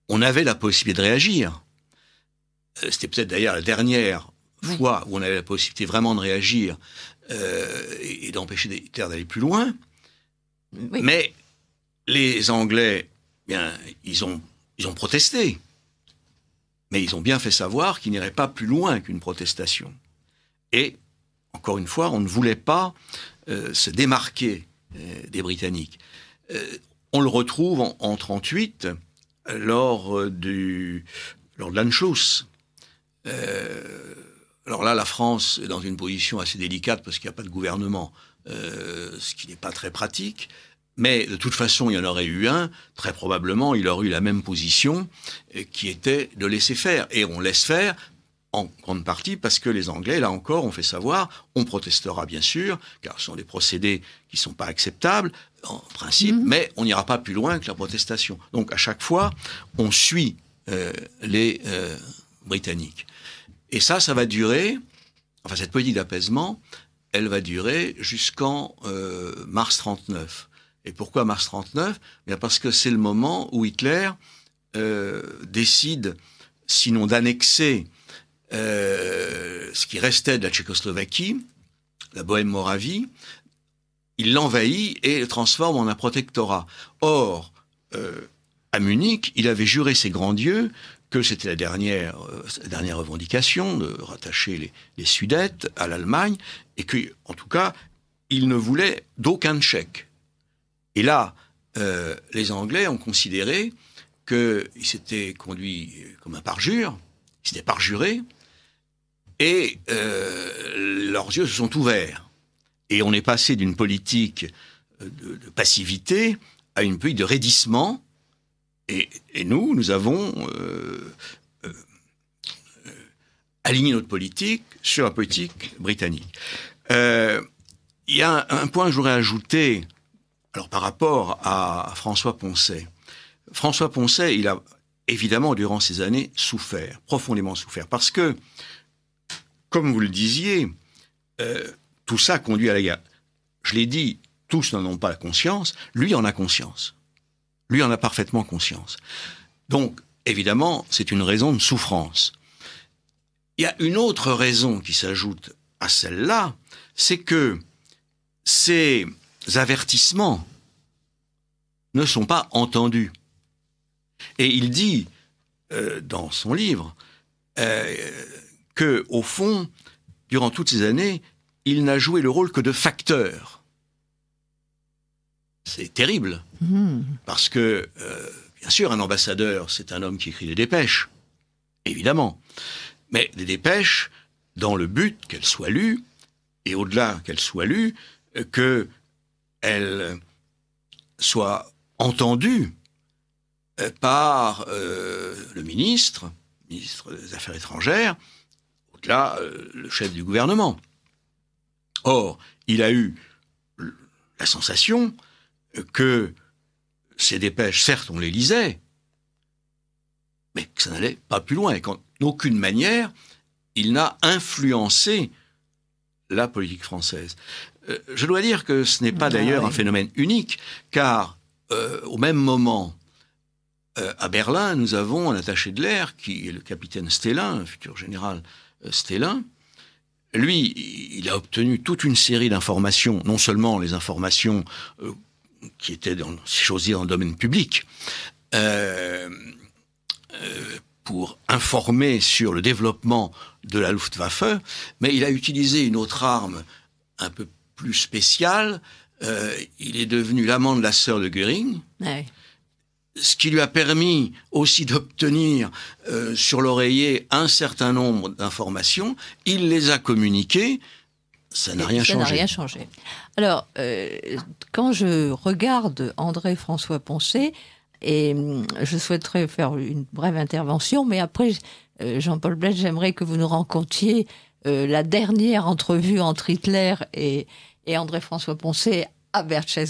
[SPEAKER 2] on avait la possibilité de réagir. Euh, c'était peut-être d'ailleurs la dernière fois où on avait la possibilité vraiment de réagir euh, et, d'empêcher terres d'aller plus loin. Mais les Anglais, eh bien, ils ont, ils ont protesté. Mais ils ont bien fait savoir qu'ils n'iraient pas plus loin qu'une protestation. Et, encore une fois, on ne voulait pas euh, se démarquer des Britanniques. on le retrouve en, en 1938 lors euh, du de l'Anschluss. Euh, alors là, la France est dans une position assez délicate parce qu'il n'y a pas de gouvernement, euh, ce qui n'est pas très pratique. Mais de toute façon, il y en aurait eu un, très probablement, il aurait eu la même position, qui était de laisser faire. Et on laisse faire en grande partie parce que les Anglais, là encore, ont fait savoir, on protestera bien sûr, car ce sont des procédés qui ne sont pas acceptables, en principe, mhm. mais on n'ira pas plus loin que la protestation. Donc à chaque fois, on suit euh, les euh, Britanniques. Et ça, ça va durer, enfin cette politique d'apaisement, elle va durer jusqu'en euh, mars 39. Et pourquoi mars 39 Bien Parce que c'est le moment où Hitler décide, sinon d'annexer ce qui restait de la Tchécoslovaquie, la Bohème-Moravie, il l'envahit et le transforme en un protectorat. Or, euh, à Munich, il avait juré ses grands dieux que c'était la dernière, euh, dernière revendication de rattacher les, les Sudètes à l'Allemagne et que, en tout cas, il ne voulait d'aucun chèque. Et là, euh, les Anglais ont considéré qu'il s'était conduit comme un parjure, ils s'était parjuré, et leurs yeux se sont ouverts. Et on est passé d'une politique euh, de, passivité à une politique de raidissement. Et, nous, nous avons euh, euh, aligné notre politique sur la politique britannique. Il y a un, point que j'aurais ajouté, alors par rapport à François Poncet. François Poncet, il a évidemment, durant ces années, souffert, profondément souffert, parce que, comme vous le disiez, tout ça conduit à la guerre. Je l'ai dit, tous n'en ont pas la conscience. Lui en a conscience. Lui en a parfaitement conscience. Donc, évidemment, c'est une raison de souffrance. Il y a une autre raison qui s'ajoute à celle-là, c'est que ces avertissements ne sont pas entendus. Et il dit euh, dans son livre euh, que, au fond, durant toutes ces années, il n'a joué le rôle que de facteur. C'est terrible. Hmm. Parce que, euh, bien sûr, un ambassadeur, c'est un homme qui écrit des dépêches, évidemment. Mais des dépêches, dans le but qu'elles soient lues, et au-delà qu'elles soient lues, que qu'elles soient entendues euh, par euh, le ministre, ministre des Affaires étrangères, au-delà le chef du gouvernement. Or, il a eu la sensation que ces dépêches, certes, on les lisait, mais que ça n'allait pas plus loin. Et qu'en aucune manière, il n'a influencé la politique française. Euh, je dois dire que ce n'est pas ah, d'ailleurs un phénomène unique, car euh, au même moment, euh, à Berlin, nous avons un attaché de l'air qui est le capitaine Stellin, un futur général Stellin, lui, il a obtenu toute une série d'informations, non seulement les informations euh, qui étaient, dans, dans le domaine public, euh, euh, pour informer sur le développement de la Luftwaffe, mais il a utilisé une autre arme un peu plus spéciale. il est devenu l'amant de la sœur de Goering ce qui lui a permis aussi d'obtenir euh, sur l'oreiller un certain nombre d'informations, il les a communiquées. Ça n'a rien changé. rien changé.
[SPEAKER 1] Alors, euh, quand je regarde André-François Poncet, et hum, je souhaiterais faire une brève intervention, mais après, euh, Jean-Paul Blaise, j'aimerais que vous nous rencontriez la dernière entrevue entre Hitler et, et André-François Poncet à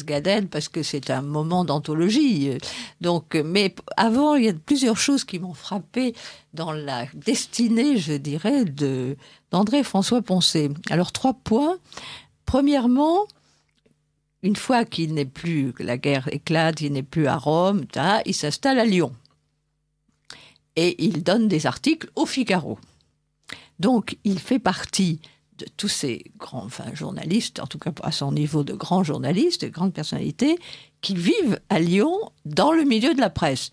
[SPEAKER 1] Gaden parce que c'est un moment d'anthologie. Donc, mais avant, il y a plusieurs choses qui m'ont frappé dans la destinée, je dirais, de d'André François Poncé. Alors trois points. Premièrement, une fois qu'il n'est plus, la guerre éclate, il n'est plus à Rome, il s'installe à Lyon. Et il donne des articles au Figaro. Donc, il fait partie de tous ces grands enfin, journalistes, en tout cas à son niveau de grands journalistes, de grandes personnalités, qui vivent à Lyon dans le milieu de la presse.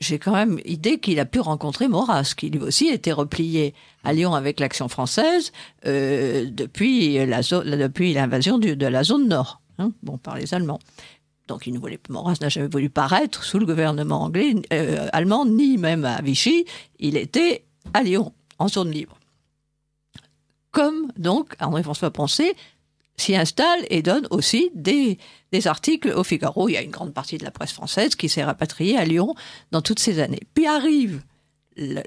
[SPEAKER 1] J'ai quand même idée qu'il a pu rencontrer Maurras, qui lui aussi était replié à Lyon avec l'action française euh, depuis, la depuis l'invasion de la zone nord, hein, bon, par les Allemands. Donc il ne voulait, Maurras n'a jamais voulu paraître sous le gouvernement anglais, euh, allemand, ni même à Vichy. Il était à Lyon, en zone libre comme donc André-François Poncet s'y installe et donne aussi des, articles au Figaro. Il y a une grande partie de la presse française qui s'est rapatriée à Lyon dans toutes ces années. Puis arrive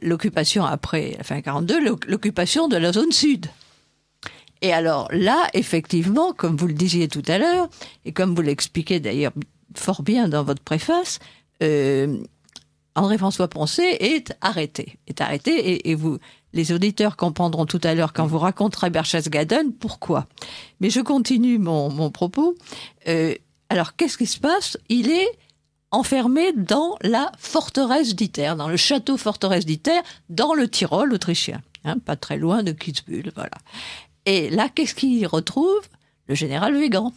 [SPEAKER 1] l'occupation après la fin 42, l'occupation de la zone sud. Et alors là, effectivement, comme vous le disiez tout à l'heure, et comme vous l'expliquez d'ailleurs fort bien dans votre préface, André-François euh, Poncet est arrêté. Est arrêté et vous, les auditeurs comprendront tout à l'heure quand vous raconterez Berchtesgaden pourquoi. Mais je continue mon, propos. Euh, alors, qu'est-ce qui se passe Il est enfermé dans la forteresse d'Iter, dans le château forteresse d'Iter, dans le Tyrol autrichien, hein, pas très loin de Kitzbühel. Voilà. Et là, qu'est-ce qu'il retrouve Le général Végan.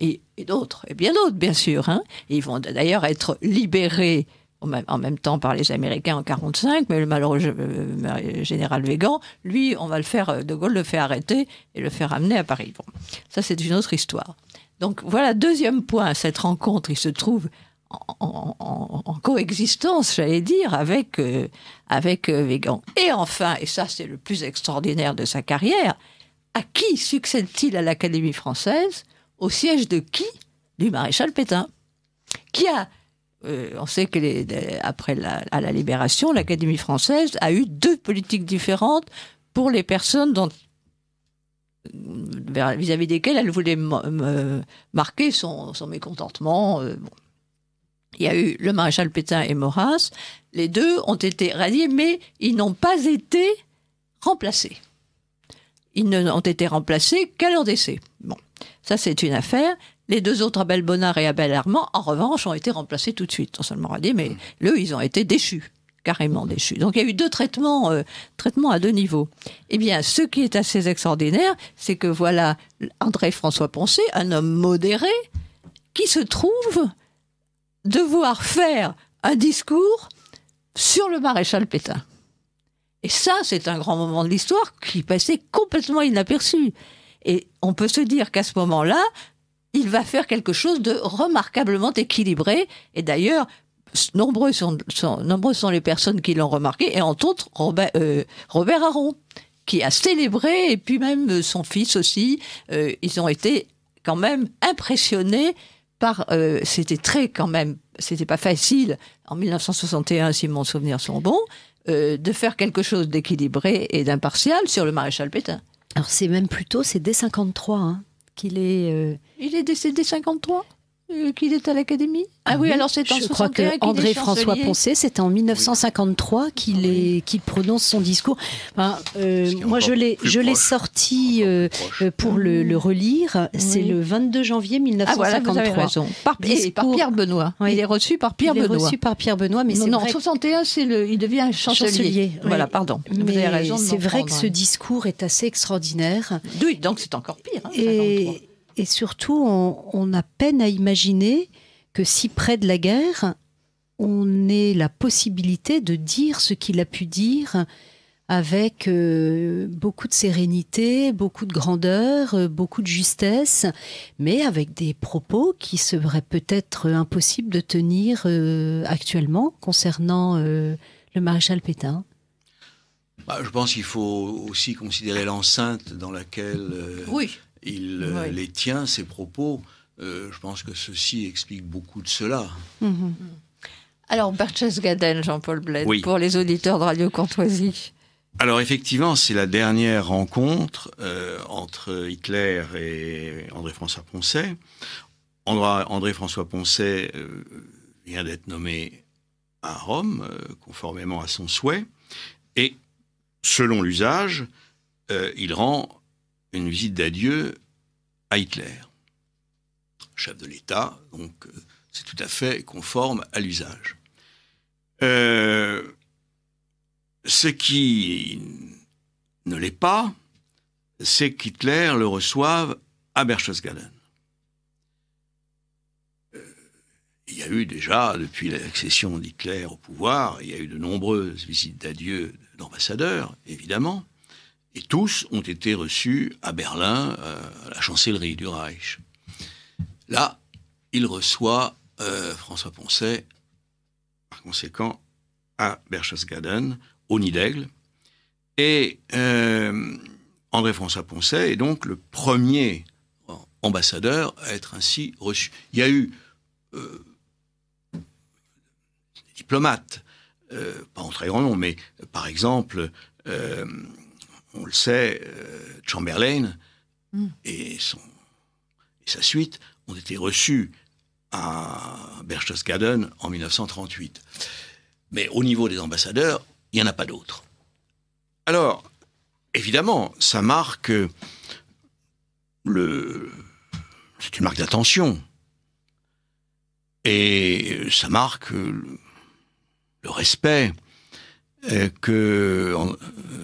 [SPEAKER 1] Et, d'autres, et bien d'autres, bien sûr. Hein. Ils vont d'ailleurs être libérés en même temps par les Américains en 45, mais le malheureux euh, euh, général Végan, lui, on va le faire, euh, De Gaulle le fait arrêter et le fait ramener à Paris. Bon, ça c'est une autre histoire. Donc voilà, deuxième point, cette rencontre, il se trouve en, coexistence, j'allais dire, avec, avec Et enfin, et ça c'est le plus extraordinaire de sa carrière, à qui succède-t-il à l'Académie française Au siège de qui Du maréchal Pétain, qui a euh, on sait que après la, libération, l'Académie française a eu deux politiques différentes pour les personnes dont vis-à-vis desquelles elle voulait marquer son, mécontentement. Euh, Il y a eu le maréchal Pétain et Maurras. Les deux ont été radiés, mais ils n'ont pas été remplacés. Ils n'ont été remplacés qu'à leur décès. Bon, ça c'est une affaire. Les deux autres, Abel Bonnard et Abel Armand, en revanche, ont été remplacés tout de suite. On seulement a dit, mais mm. eux, ils ont été déchus carrément mm. déchus. Donc il y a eu deux traitements, euh, traitements à deux niveaux. Eh bien, ce qui est assez extraordinaire, c'est que voilà André-François Poncé, un homme modéré, qui se trouve devoir faire un discours sur le maréchal Pétain. Et ça, c'est un grand moment de l'histoire qui passait complètement inaperçu. Et on peut se dire qu'à ce moment-là, il va faire quelque chose de remarquablement équilibré. Et d'ailleurs, nombreux sont, nombreuses sont les personnes qui l'ont remarqué, et entre autres Robert, euh, Aron, qui a célébré, et puis même euh, son fils aussi. Euh, ils ont été quand même impressionnés par. c'était très quand même. C'était pas facile en 1961, si mon souvenirs sont bons, de faire quelque chose d'équilibré et d'impartial sur le maréchal Pétain. Alors
[SPEAKER 3] c'est même plutôt, c'est dès 53, hein, est. Euh,
[SPEAKER 1] il est décédé 53 euh, qu'il est à l'Académie Ah oui, alors c'est en Je crois que André François Poncet,
[SPEAKER 3] c'est en 1953 ah qu'il prononce son discours. Euh, moi, je l'ai, sorti euh, pour le, relire. C'est le 22 janvier 1953. Ah, par, par, Pierre Benoît. Il est reçu par Pierre Benoît. Il est reçu par Pierre Benoît, mais cest non en
[SPEAKER 1] 1961, c'est le, il
[SPEAKER 3] devient chancelier. voilà, pardon.
[SPEAKER 1] Mais c'est vrai que ce
[SPEAKER 3] discours est assez extraordinaire.
[SPEAKER 1] Oui, donc c'est encore pire.
[SPEAKER 3] Hein, et surtout, on, a peine à imaginer que si près de la guerre, on ait la possibilité de dire ce qu'il a pu dire avec euh, beaucoup de sérénité, beaucoup de grandeur, euh, beaucoup de justesse, mais avec des propos qui seraient peut-être impossibles de tenir euh, actuellement concernant le maréchal Pétain.
[SPEAKER 2] Bah, je pense qu'il faut aussi considérer l'enceinte dans laquelle oui il euh, les tient, ses propos. Euh, je pense que ceci explique beaucoup de cela.
[SPEAKER 1] Mhm. Alors, Barthes Gaden, Jean-Paul Bled, pour les auditeurs de Radio Courtoisie.
[SPEAKER 2] Alors effectivement, c'est la dernière rencontre euh, entre Hitler et André-François Poncet. André-François Poncet vient d'être nommé à Rome, conformément à son souhait, et selon l'usage, il rend une visite d'adieu à Hitler, chef de l'État, donc euh, c'est tout à fait conforme à l'usage. Euh, ce qui ne l'est pas, c'est qu'Hitler le reçoive à Berchtesgaden. Euh, il y a eu déjà, depuis l'accession d'Hitler au pouvoir, il y a eu de nombreuses visites d'adieu d'ambassadeurs, évidemment. Et tous ont été reçus à Berlin, euh, à la chancellerie du Reich. Là, il reçoit euh, François Poncet, par conséquent, à Berchtesgaden, au Nid d'Aigle. Et euh, André-François Poncet est donc le premier ambassadeur à être ainsi reçu. Il y a eu des diplomates, pas en très grand nombre, mais par exemple on le sait, euh, Chamberlain hmm. et, et sa suite ont été reçus à Berchtesgaden en 1938. Mais au niveau des ambassadeurs, il n'y en a pas d'autres. Alors, évidemment, ça marque le. C'est une marque d'attention. Et ça marque le respect euh, que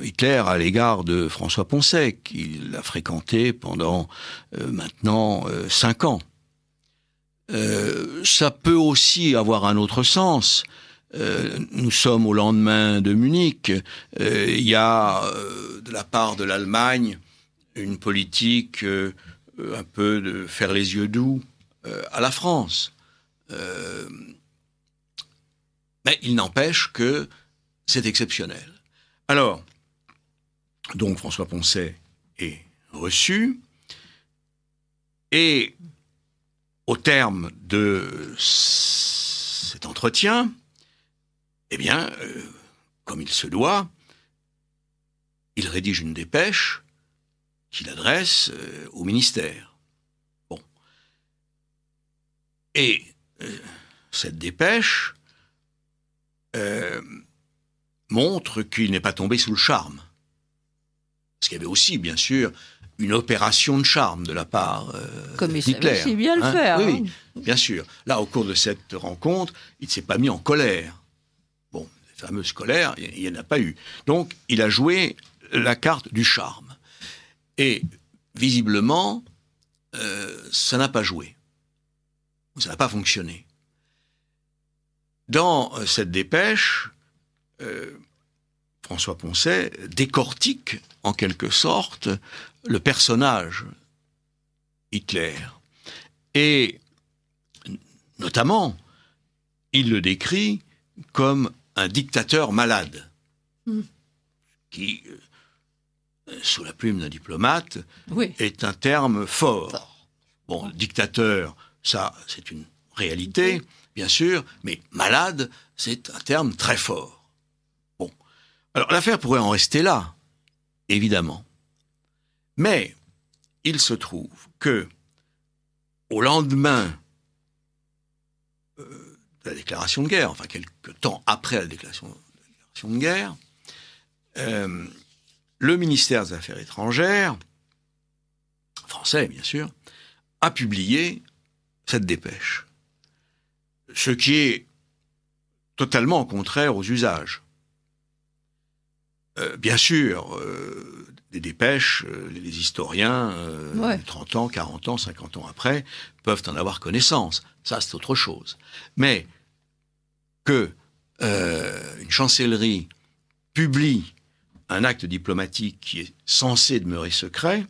[SPEAKER 2] Hitler à l'égard de François Poncet, qu'il a fréquenté pendant euh, maintenant euh, cinq ans. ça peut aussi avoir un autre sens. nous sommes au lendemain de Munich. Il y a de la part de l'Allemagne une politique un peu de faire les yeux doux à la France. mais il n'empêche que c'est exceptionnel. Alors, donc François Poncet est reçu, et au terme de cet entretien, eh bien, euh, comme il se doit, il rédige une dépêche qu'il adresse euh, au ministère. Bon. Et euh, cette dépêche montre qu'il n'est pas tombé sous le charme. Parce qu'il y avait aussi, bien sûr, une opération de charme de la part euh, Comme Hitler. Comme bien le hein. faire. Hein. Oui, bien sûr. Là, au cours de cette rencontre, il ne s'est pas mis en colère. Bon, les fameuses colères, il n'y en a pas eu. Donc, il a joué la carte du charme. Et visiblement, euh, ça n'a pas joué. Ça n'a pas fonctionné. Dans euh, cette dépêche, euh, François Poncet décortique en quelque sorte le personnage Hitler. Et notamment, il le décrit comme un dictateur malade, hmm. qui, euh, sous la plume d'un diplomate, est un terme fort. Bon, dictateur, ça, c'est une réalité, bien sûr, mais malade, c'est un terme très fort. Alors l'affaire pourrait en rester là, évidemment. Mais il se trouve que au lendemain euh, de la déclaration de guerre, enfin quelque temps après la déclaration, de guerre, euh, le ministère des Affaires étrangères, français bien sûr, a publié cette dépêche. Ce qui est totalement contraire aux usages. Euh, bien sûr, euh, des dépêches, euh, les historiens, 30 ans, 40 ans, 50 ans après, peuvent en avoir connaissance. Ça, c'est autre chose. Mais que une chancellerie publie un acte diplomatique qui est censé demeurer secret,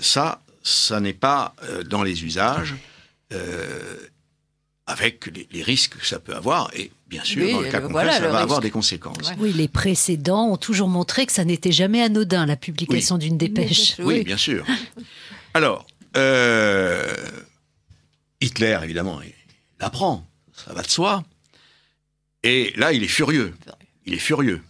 [SPEAKER 2] ça, ça n'est pas dans les usages, avec les, les risques que ça peut avoir. Et Bien sûr, dans le cas concret, ça va avoir des conséquences.
[SPEAKER 3] Oui, les précédents ont toujours montré que ça n'était jamais anodin, la publication d'une dépêche. Oui,
[SPEAKER 2] bien sûr. Alors, euh, Hitler, évidemment, il l'apprend, ça va de soi. Et là, il est furieux. Il est furieux.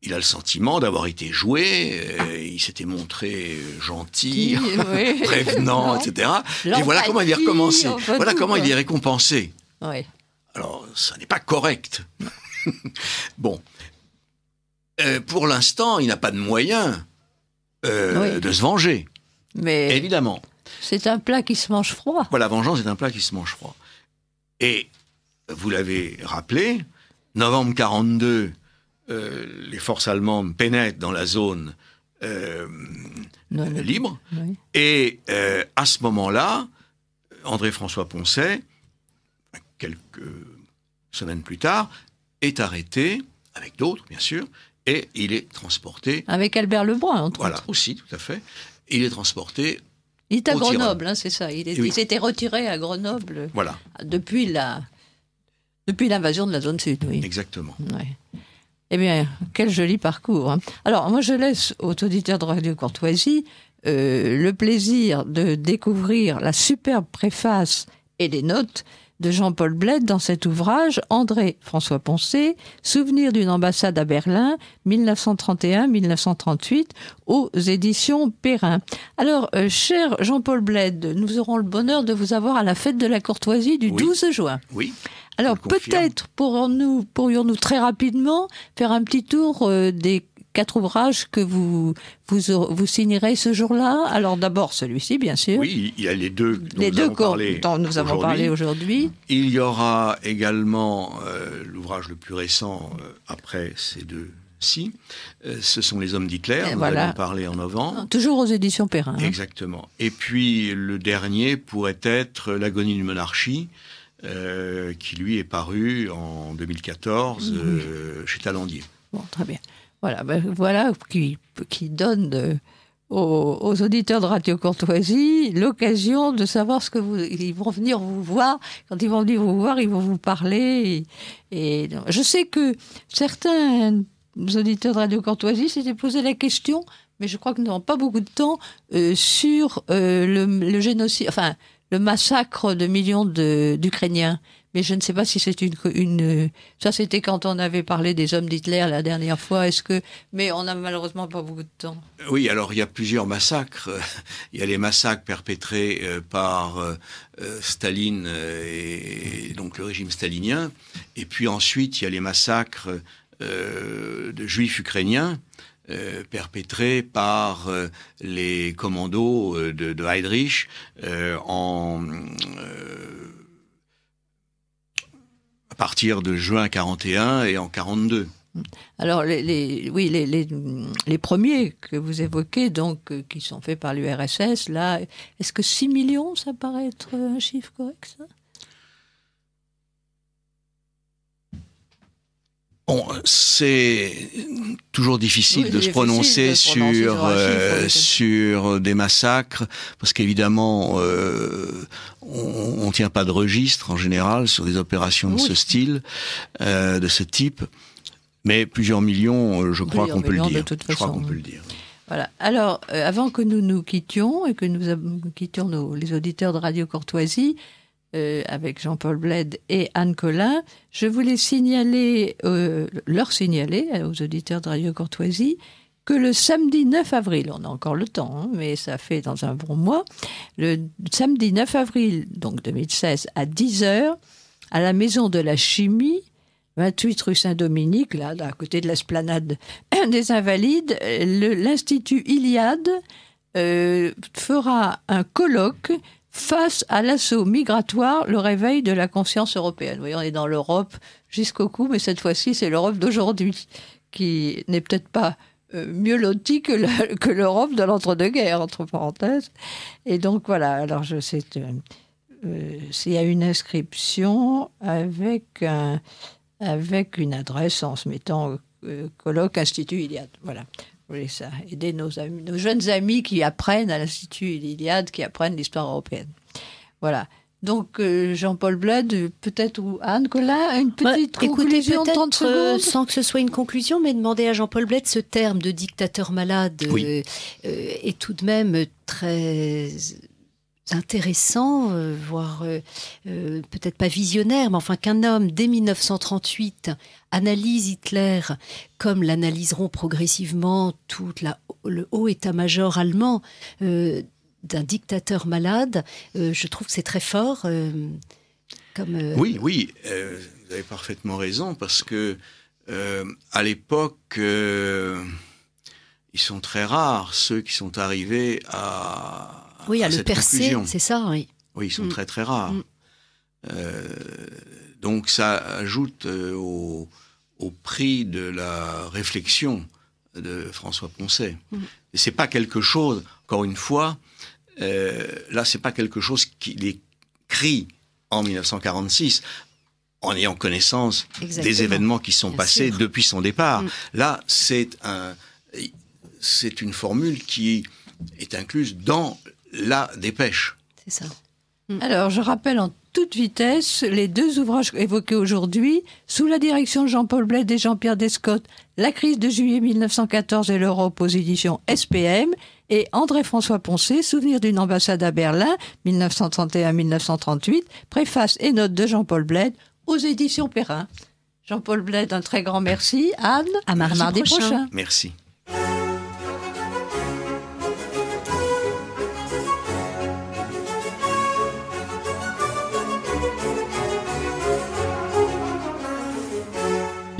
[SPEAKER 2] Il a le sentiment d'avoir été joué, euh, il s'était montré gentil, prévenant, etc. Et voilà comment il est recommencé. Voilà comment il est récompensé. Oui. Alors, ça n'est pas correct. bon. Euh, pour l'instant, il n'a pas de moyens euh, de se venger. Mais évidemment. C'est un plat qui se mange froid. la vengeance est un plat qui se mange froid. Et vous l'avez rappelé, novembre 42, euh, les forces allemandes pénètrent dans la zone libre. Et à ce moment-là, André-François Poncet quelques semaines plus tard, est arrêté, avec d'autres bien sûr, et il est transporté.
[SPEAKER 1] Avec Albert Lebrun, entre Voilà,
[SPEAKER 2] aussi, tout à fait. Il est transporté. Il est à Grenoble,
[SPEAKER 1] hein, c'est ça. Il, s'était retiré à Grenoble. Voilà. Depuis la, depuis l'invasion de la zone sud,
[SPEAKER 2] oui. Exactement.
[SPEAKER 1] Eh bien, quel joli parcours. Hein. Alors, moi, je laisse aux auditeurs de Radio Courtoisie euh, le plaisir de découvrir la superbe préface et les notes de Jean-Paul Bled dans cet ouvrage André François Poncé, Souvenir d'une ambassade à Berlin 1931-1938 aux éditions Perrin. Alors, euh, cher Jean-Paul Bled, nous aurons le bonheur de vous avoir à la fête de la courtoisie du 12 juin. Oui. Alors peut-être pourrions-nous très rapidement faire un petit tour euh, des quatre ouvrages que vous, vous, vous signerez ce jour-là. Alors d'abord celui-ci, bien sûr.
[SPEAKER 2] Oui, il y a les deux dont les nous, deux avons, parlé dont nous avons parlé
[SPEAKER 1] aujourd'hui.
[SPEAKER 2] Il y aura également euh, l'ouvrage le plus récent euh, après ces deux ci euh, ce sont les hommes d'Hitler, nous voilà. a parler en novembre.
[SPEAKER 1] Toujours aux éditions Perrin. Hein.
[SPEAKER 2] Exactement. Et puis le dernier pourrait être L'agonie d'une monarchie, qui lui est paru en 2014 chez Talandier.
[SPEAKER 1] Bon, très bien. Voilà, ben, voilà qui, donne euh, aux, auditeurs de Radio Courtoisie l'occasion de savoir ce que vous. Ils vont venir vous voir. Quand ils vont venir vous voir, ils vont vous parler. Et, je sais que certains auditeurs de Radio Courtoisie s'étaient posé la question, mais je crois que nous n'avons pas beaucoup de temps, euh, sur euh, le génocide. Enfin, le massacre de millions d'Ukrainiens mais je ne sais pas si c'est une, une. Euh, ça, c'était quand on avait parlé des hommes d'Hitler la dernière fois. Est-ce que. Mais on n'a malheureusement pas beaucoup de temps.
[SPEAKER 2] Euh, oui, alors il y a plusieurs massacres. Il y a les massacres perpétrés euh, par Staline et donc le régime stalinien. Et puis ensuite, il y a les massacres de juifs ukrainiens. perpétrés par les commandos de, de, Heydrich en à partir de juin 41 et en 42.
[SPEAKER 1] Alors, les, oui, les, premiers que vous évoquez, donc, euh, qui sont faits par l'URSS, là, est-ce que 6 millions, ça paraît être un chiffre correct, ça
[SPEAKER 2] c'est toujours difficile, de, se prononcer sur sur, hein. euh, euh, des massacres parce qu'évidemment euh, on, ne tient pas de registre en général sur des opérations de ce style, de ce type. Mais plusieurs millions, je crois qu'on peut le dire. peut le dire.
[SPEAKER 1] Voilà. Alors, avant que nous nous quittions et que nous quittions les auditeurs de Radio Courtoisie, euh, avec Jean-Paul Bled et Anne Collin, je voulais signaler, euh, leur signaler euh, aux auditeurs de Radio Courtoisie que le samedi 9 avril, on a encore le temps, hein, mais ça fait dans un bon mois, le samedi 9 avril, donc 2016, à 10h, à la Maison de la Chimie, 28 rue Saint-Dominique, là, à côté de l'esplanade des Invalides, l'Institut Iliade fera un colloque face à l'assaut migratoire, le réveil de la conscience européenne. Vous voyez, on est dans l'Europe jusqu'au cou, mais cette fois-ci, c'est l'Europe d'aujourd'hui qui n'est peut-être pas euh, mieux lotie que l'Europe de l'entre-deux-guerres, entre parenthèses. Et donc voilà, alors je sais, euh, euh y a une inscription avec, avec une adresse en se mettant euh, colloque, institut Iliade. Voilà ça, aider nos, amis, nos jeunes amis qui apprennent à l'Institut l'Iliade qui apprennent l'histoire européenne. Voilà. Donc euh, Jean-Paul Bled, peut-être ou Anne Colin, une petite conclusion écoutez, 30
[SPEAKER 3] sans que ce soit une conclusion, mais demander à Jean-Paul Bled ce terme de dictateur malade euh, euh, est tout de même très intéressant, euh, voire euh, euh, peut-être pas visionnaire, mais enfin qu'un homme, dès 1938, analyse Hitler comme l'analyseront progressivement tout le haut état-major allemand d'un dictateur malade, je trouve que c'est très fort. Oui,
[SPEAKER 2] oui, vous avez parfaitement raison, parce que à l'époque ils sont très rares ceux qui sont arrivés à
[SPEAKER 3] oui, à, le percer, c'est ça,
[SPEAKER 2] oui. Oui, ils sont mm. très très rares. Mm. Euh, donc ça ajoute euh, au, prix de la réflexion de François Poncet. Mm. Et c'est pas quelque chose, encore une fois, euh, là c'est pas quelque chose qu'il écrit en 1946 en ayant connaissance des événements qui sont passés depuis son départ. Là, c'est un, c'est une formule qui est incluse dans la dépêche. C'est ça.
[SPEAKER 1] Mm. Alors, je rappelle en toute vitesse les deux ouvrages évoqués aujourd'hui, sous la direction de Jean-Paul Bled et Jean-Pierre descott La crise de juillet 1914 et l'Europe aux éditions SPM, et André-François Poncé, Souvenir d'une ambassade à Berlin, 1931-1938, préface et notes de Jean-Paul Bled aux éditions Perrin. Jean-Paul Bled, un très grand merci. Anne, à mardi, à
[SPEAKER 2] Merci.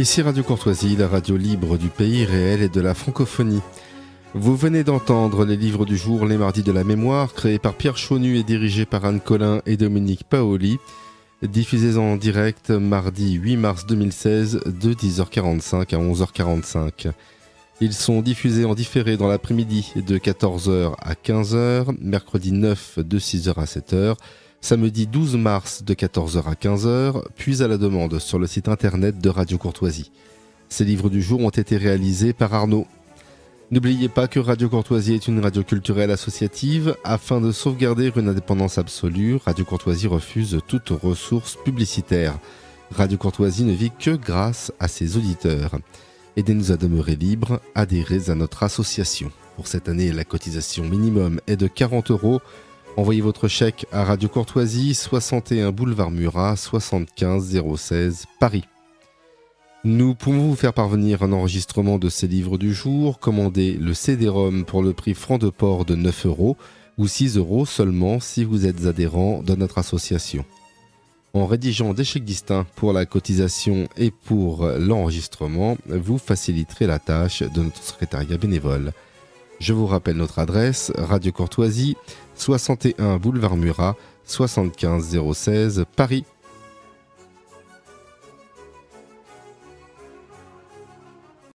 [SPEAKER 4] Ici Radio Courtoisie, la radio libre du pays réel et de la francophonie. Vous venez d'entendre les livres du jour Les Mardis de la Mémoire, créés par Pierre Chaunu et dirigés par Anne Collin et Dominique Paoli, diffusés en direct mardi 8 mars 2016 de 10h45 à 11h45. Ils sont diffusés en différé dans l'après-midi de 14h à 15h, mercredi 9 de 6h à 7h, samedi 12 mars de 14h à 15h, puis à la demande sur le site internet de Radio Courtoisie. Ces livres du jour ont été réalisés par Arnaud. N'oubliez pas que Radio Courtoisie est une radio culturelle associative. Afin de sauvegarder une indépendance absolue, Radio Courtoisie refuse toute ressource publicitaire. Radio Courtoisie ne vit que grâce à ses auditeurs. Aidez-nous à demeurer libre, adhérez à notre association. Pour cette année, la cotisation minimum est de 40 euros Envoyez votre chèque à Radio Courtoisie, 61 boulevard Murat, 75 016 Paris. Nous pouvons vous faire parvenir un enregistrement de ces livres du jour. Commandez le CD-ROM pour le prix franc de port de 9 euros ou 6 euros seulement si vous êtes adhérent de notre association. En rédigeant des chèques distincts pour la cotisation et pour l'enregistrement, vous faciliterez la tâche de notre secrétariat bénévole. Je vous rappelle notre adresse, Radio Courtoisie, 61 boulevard Murat, 75 016 Paris.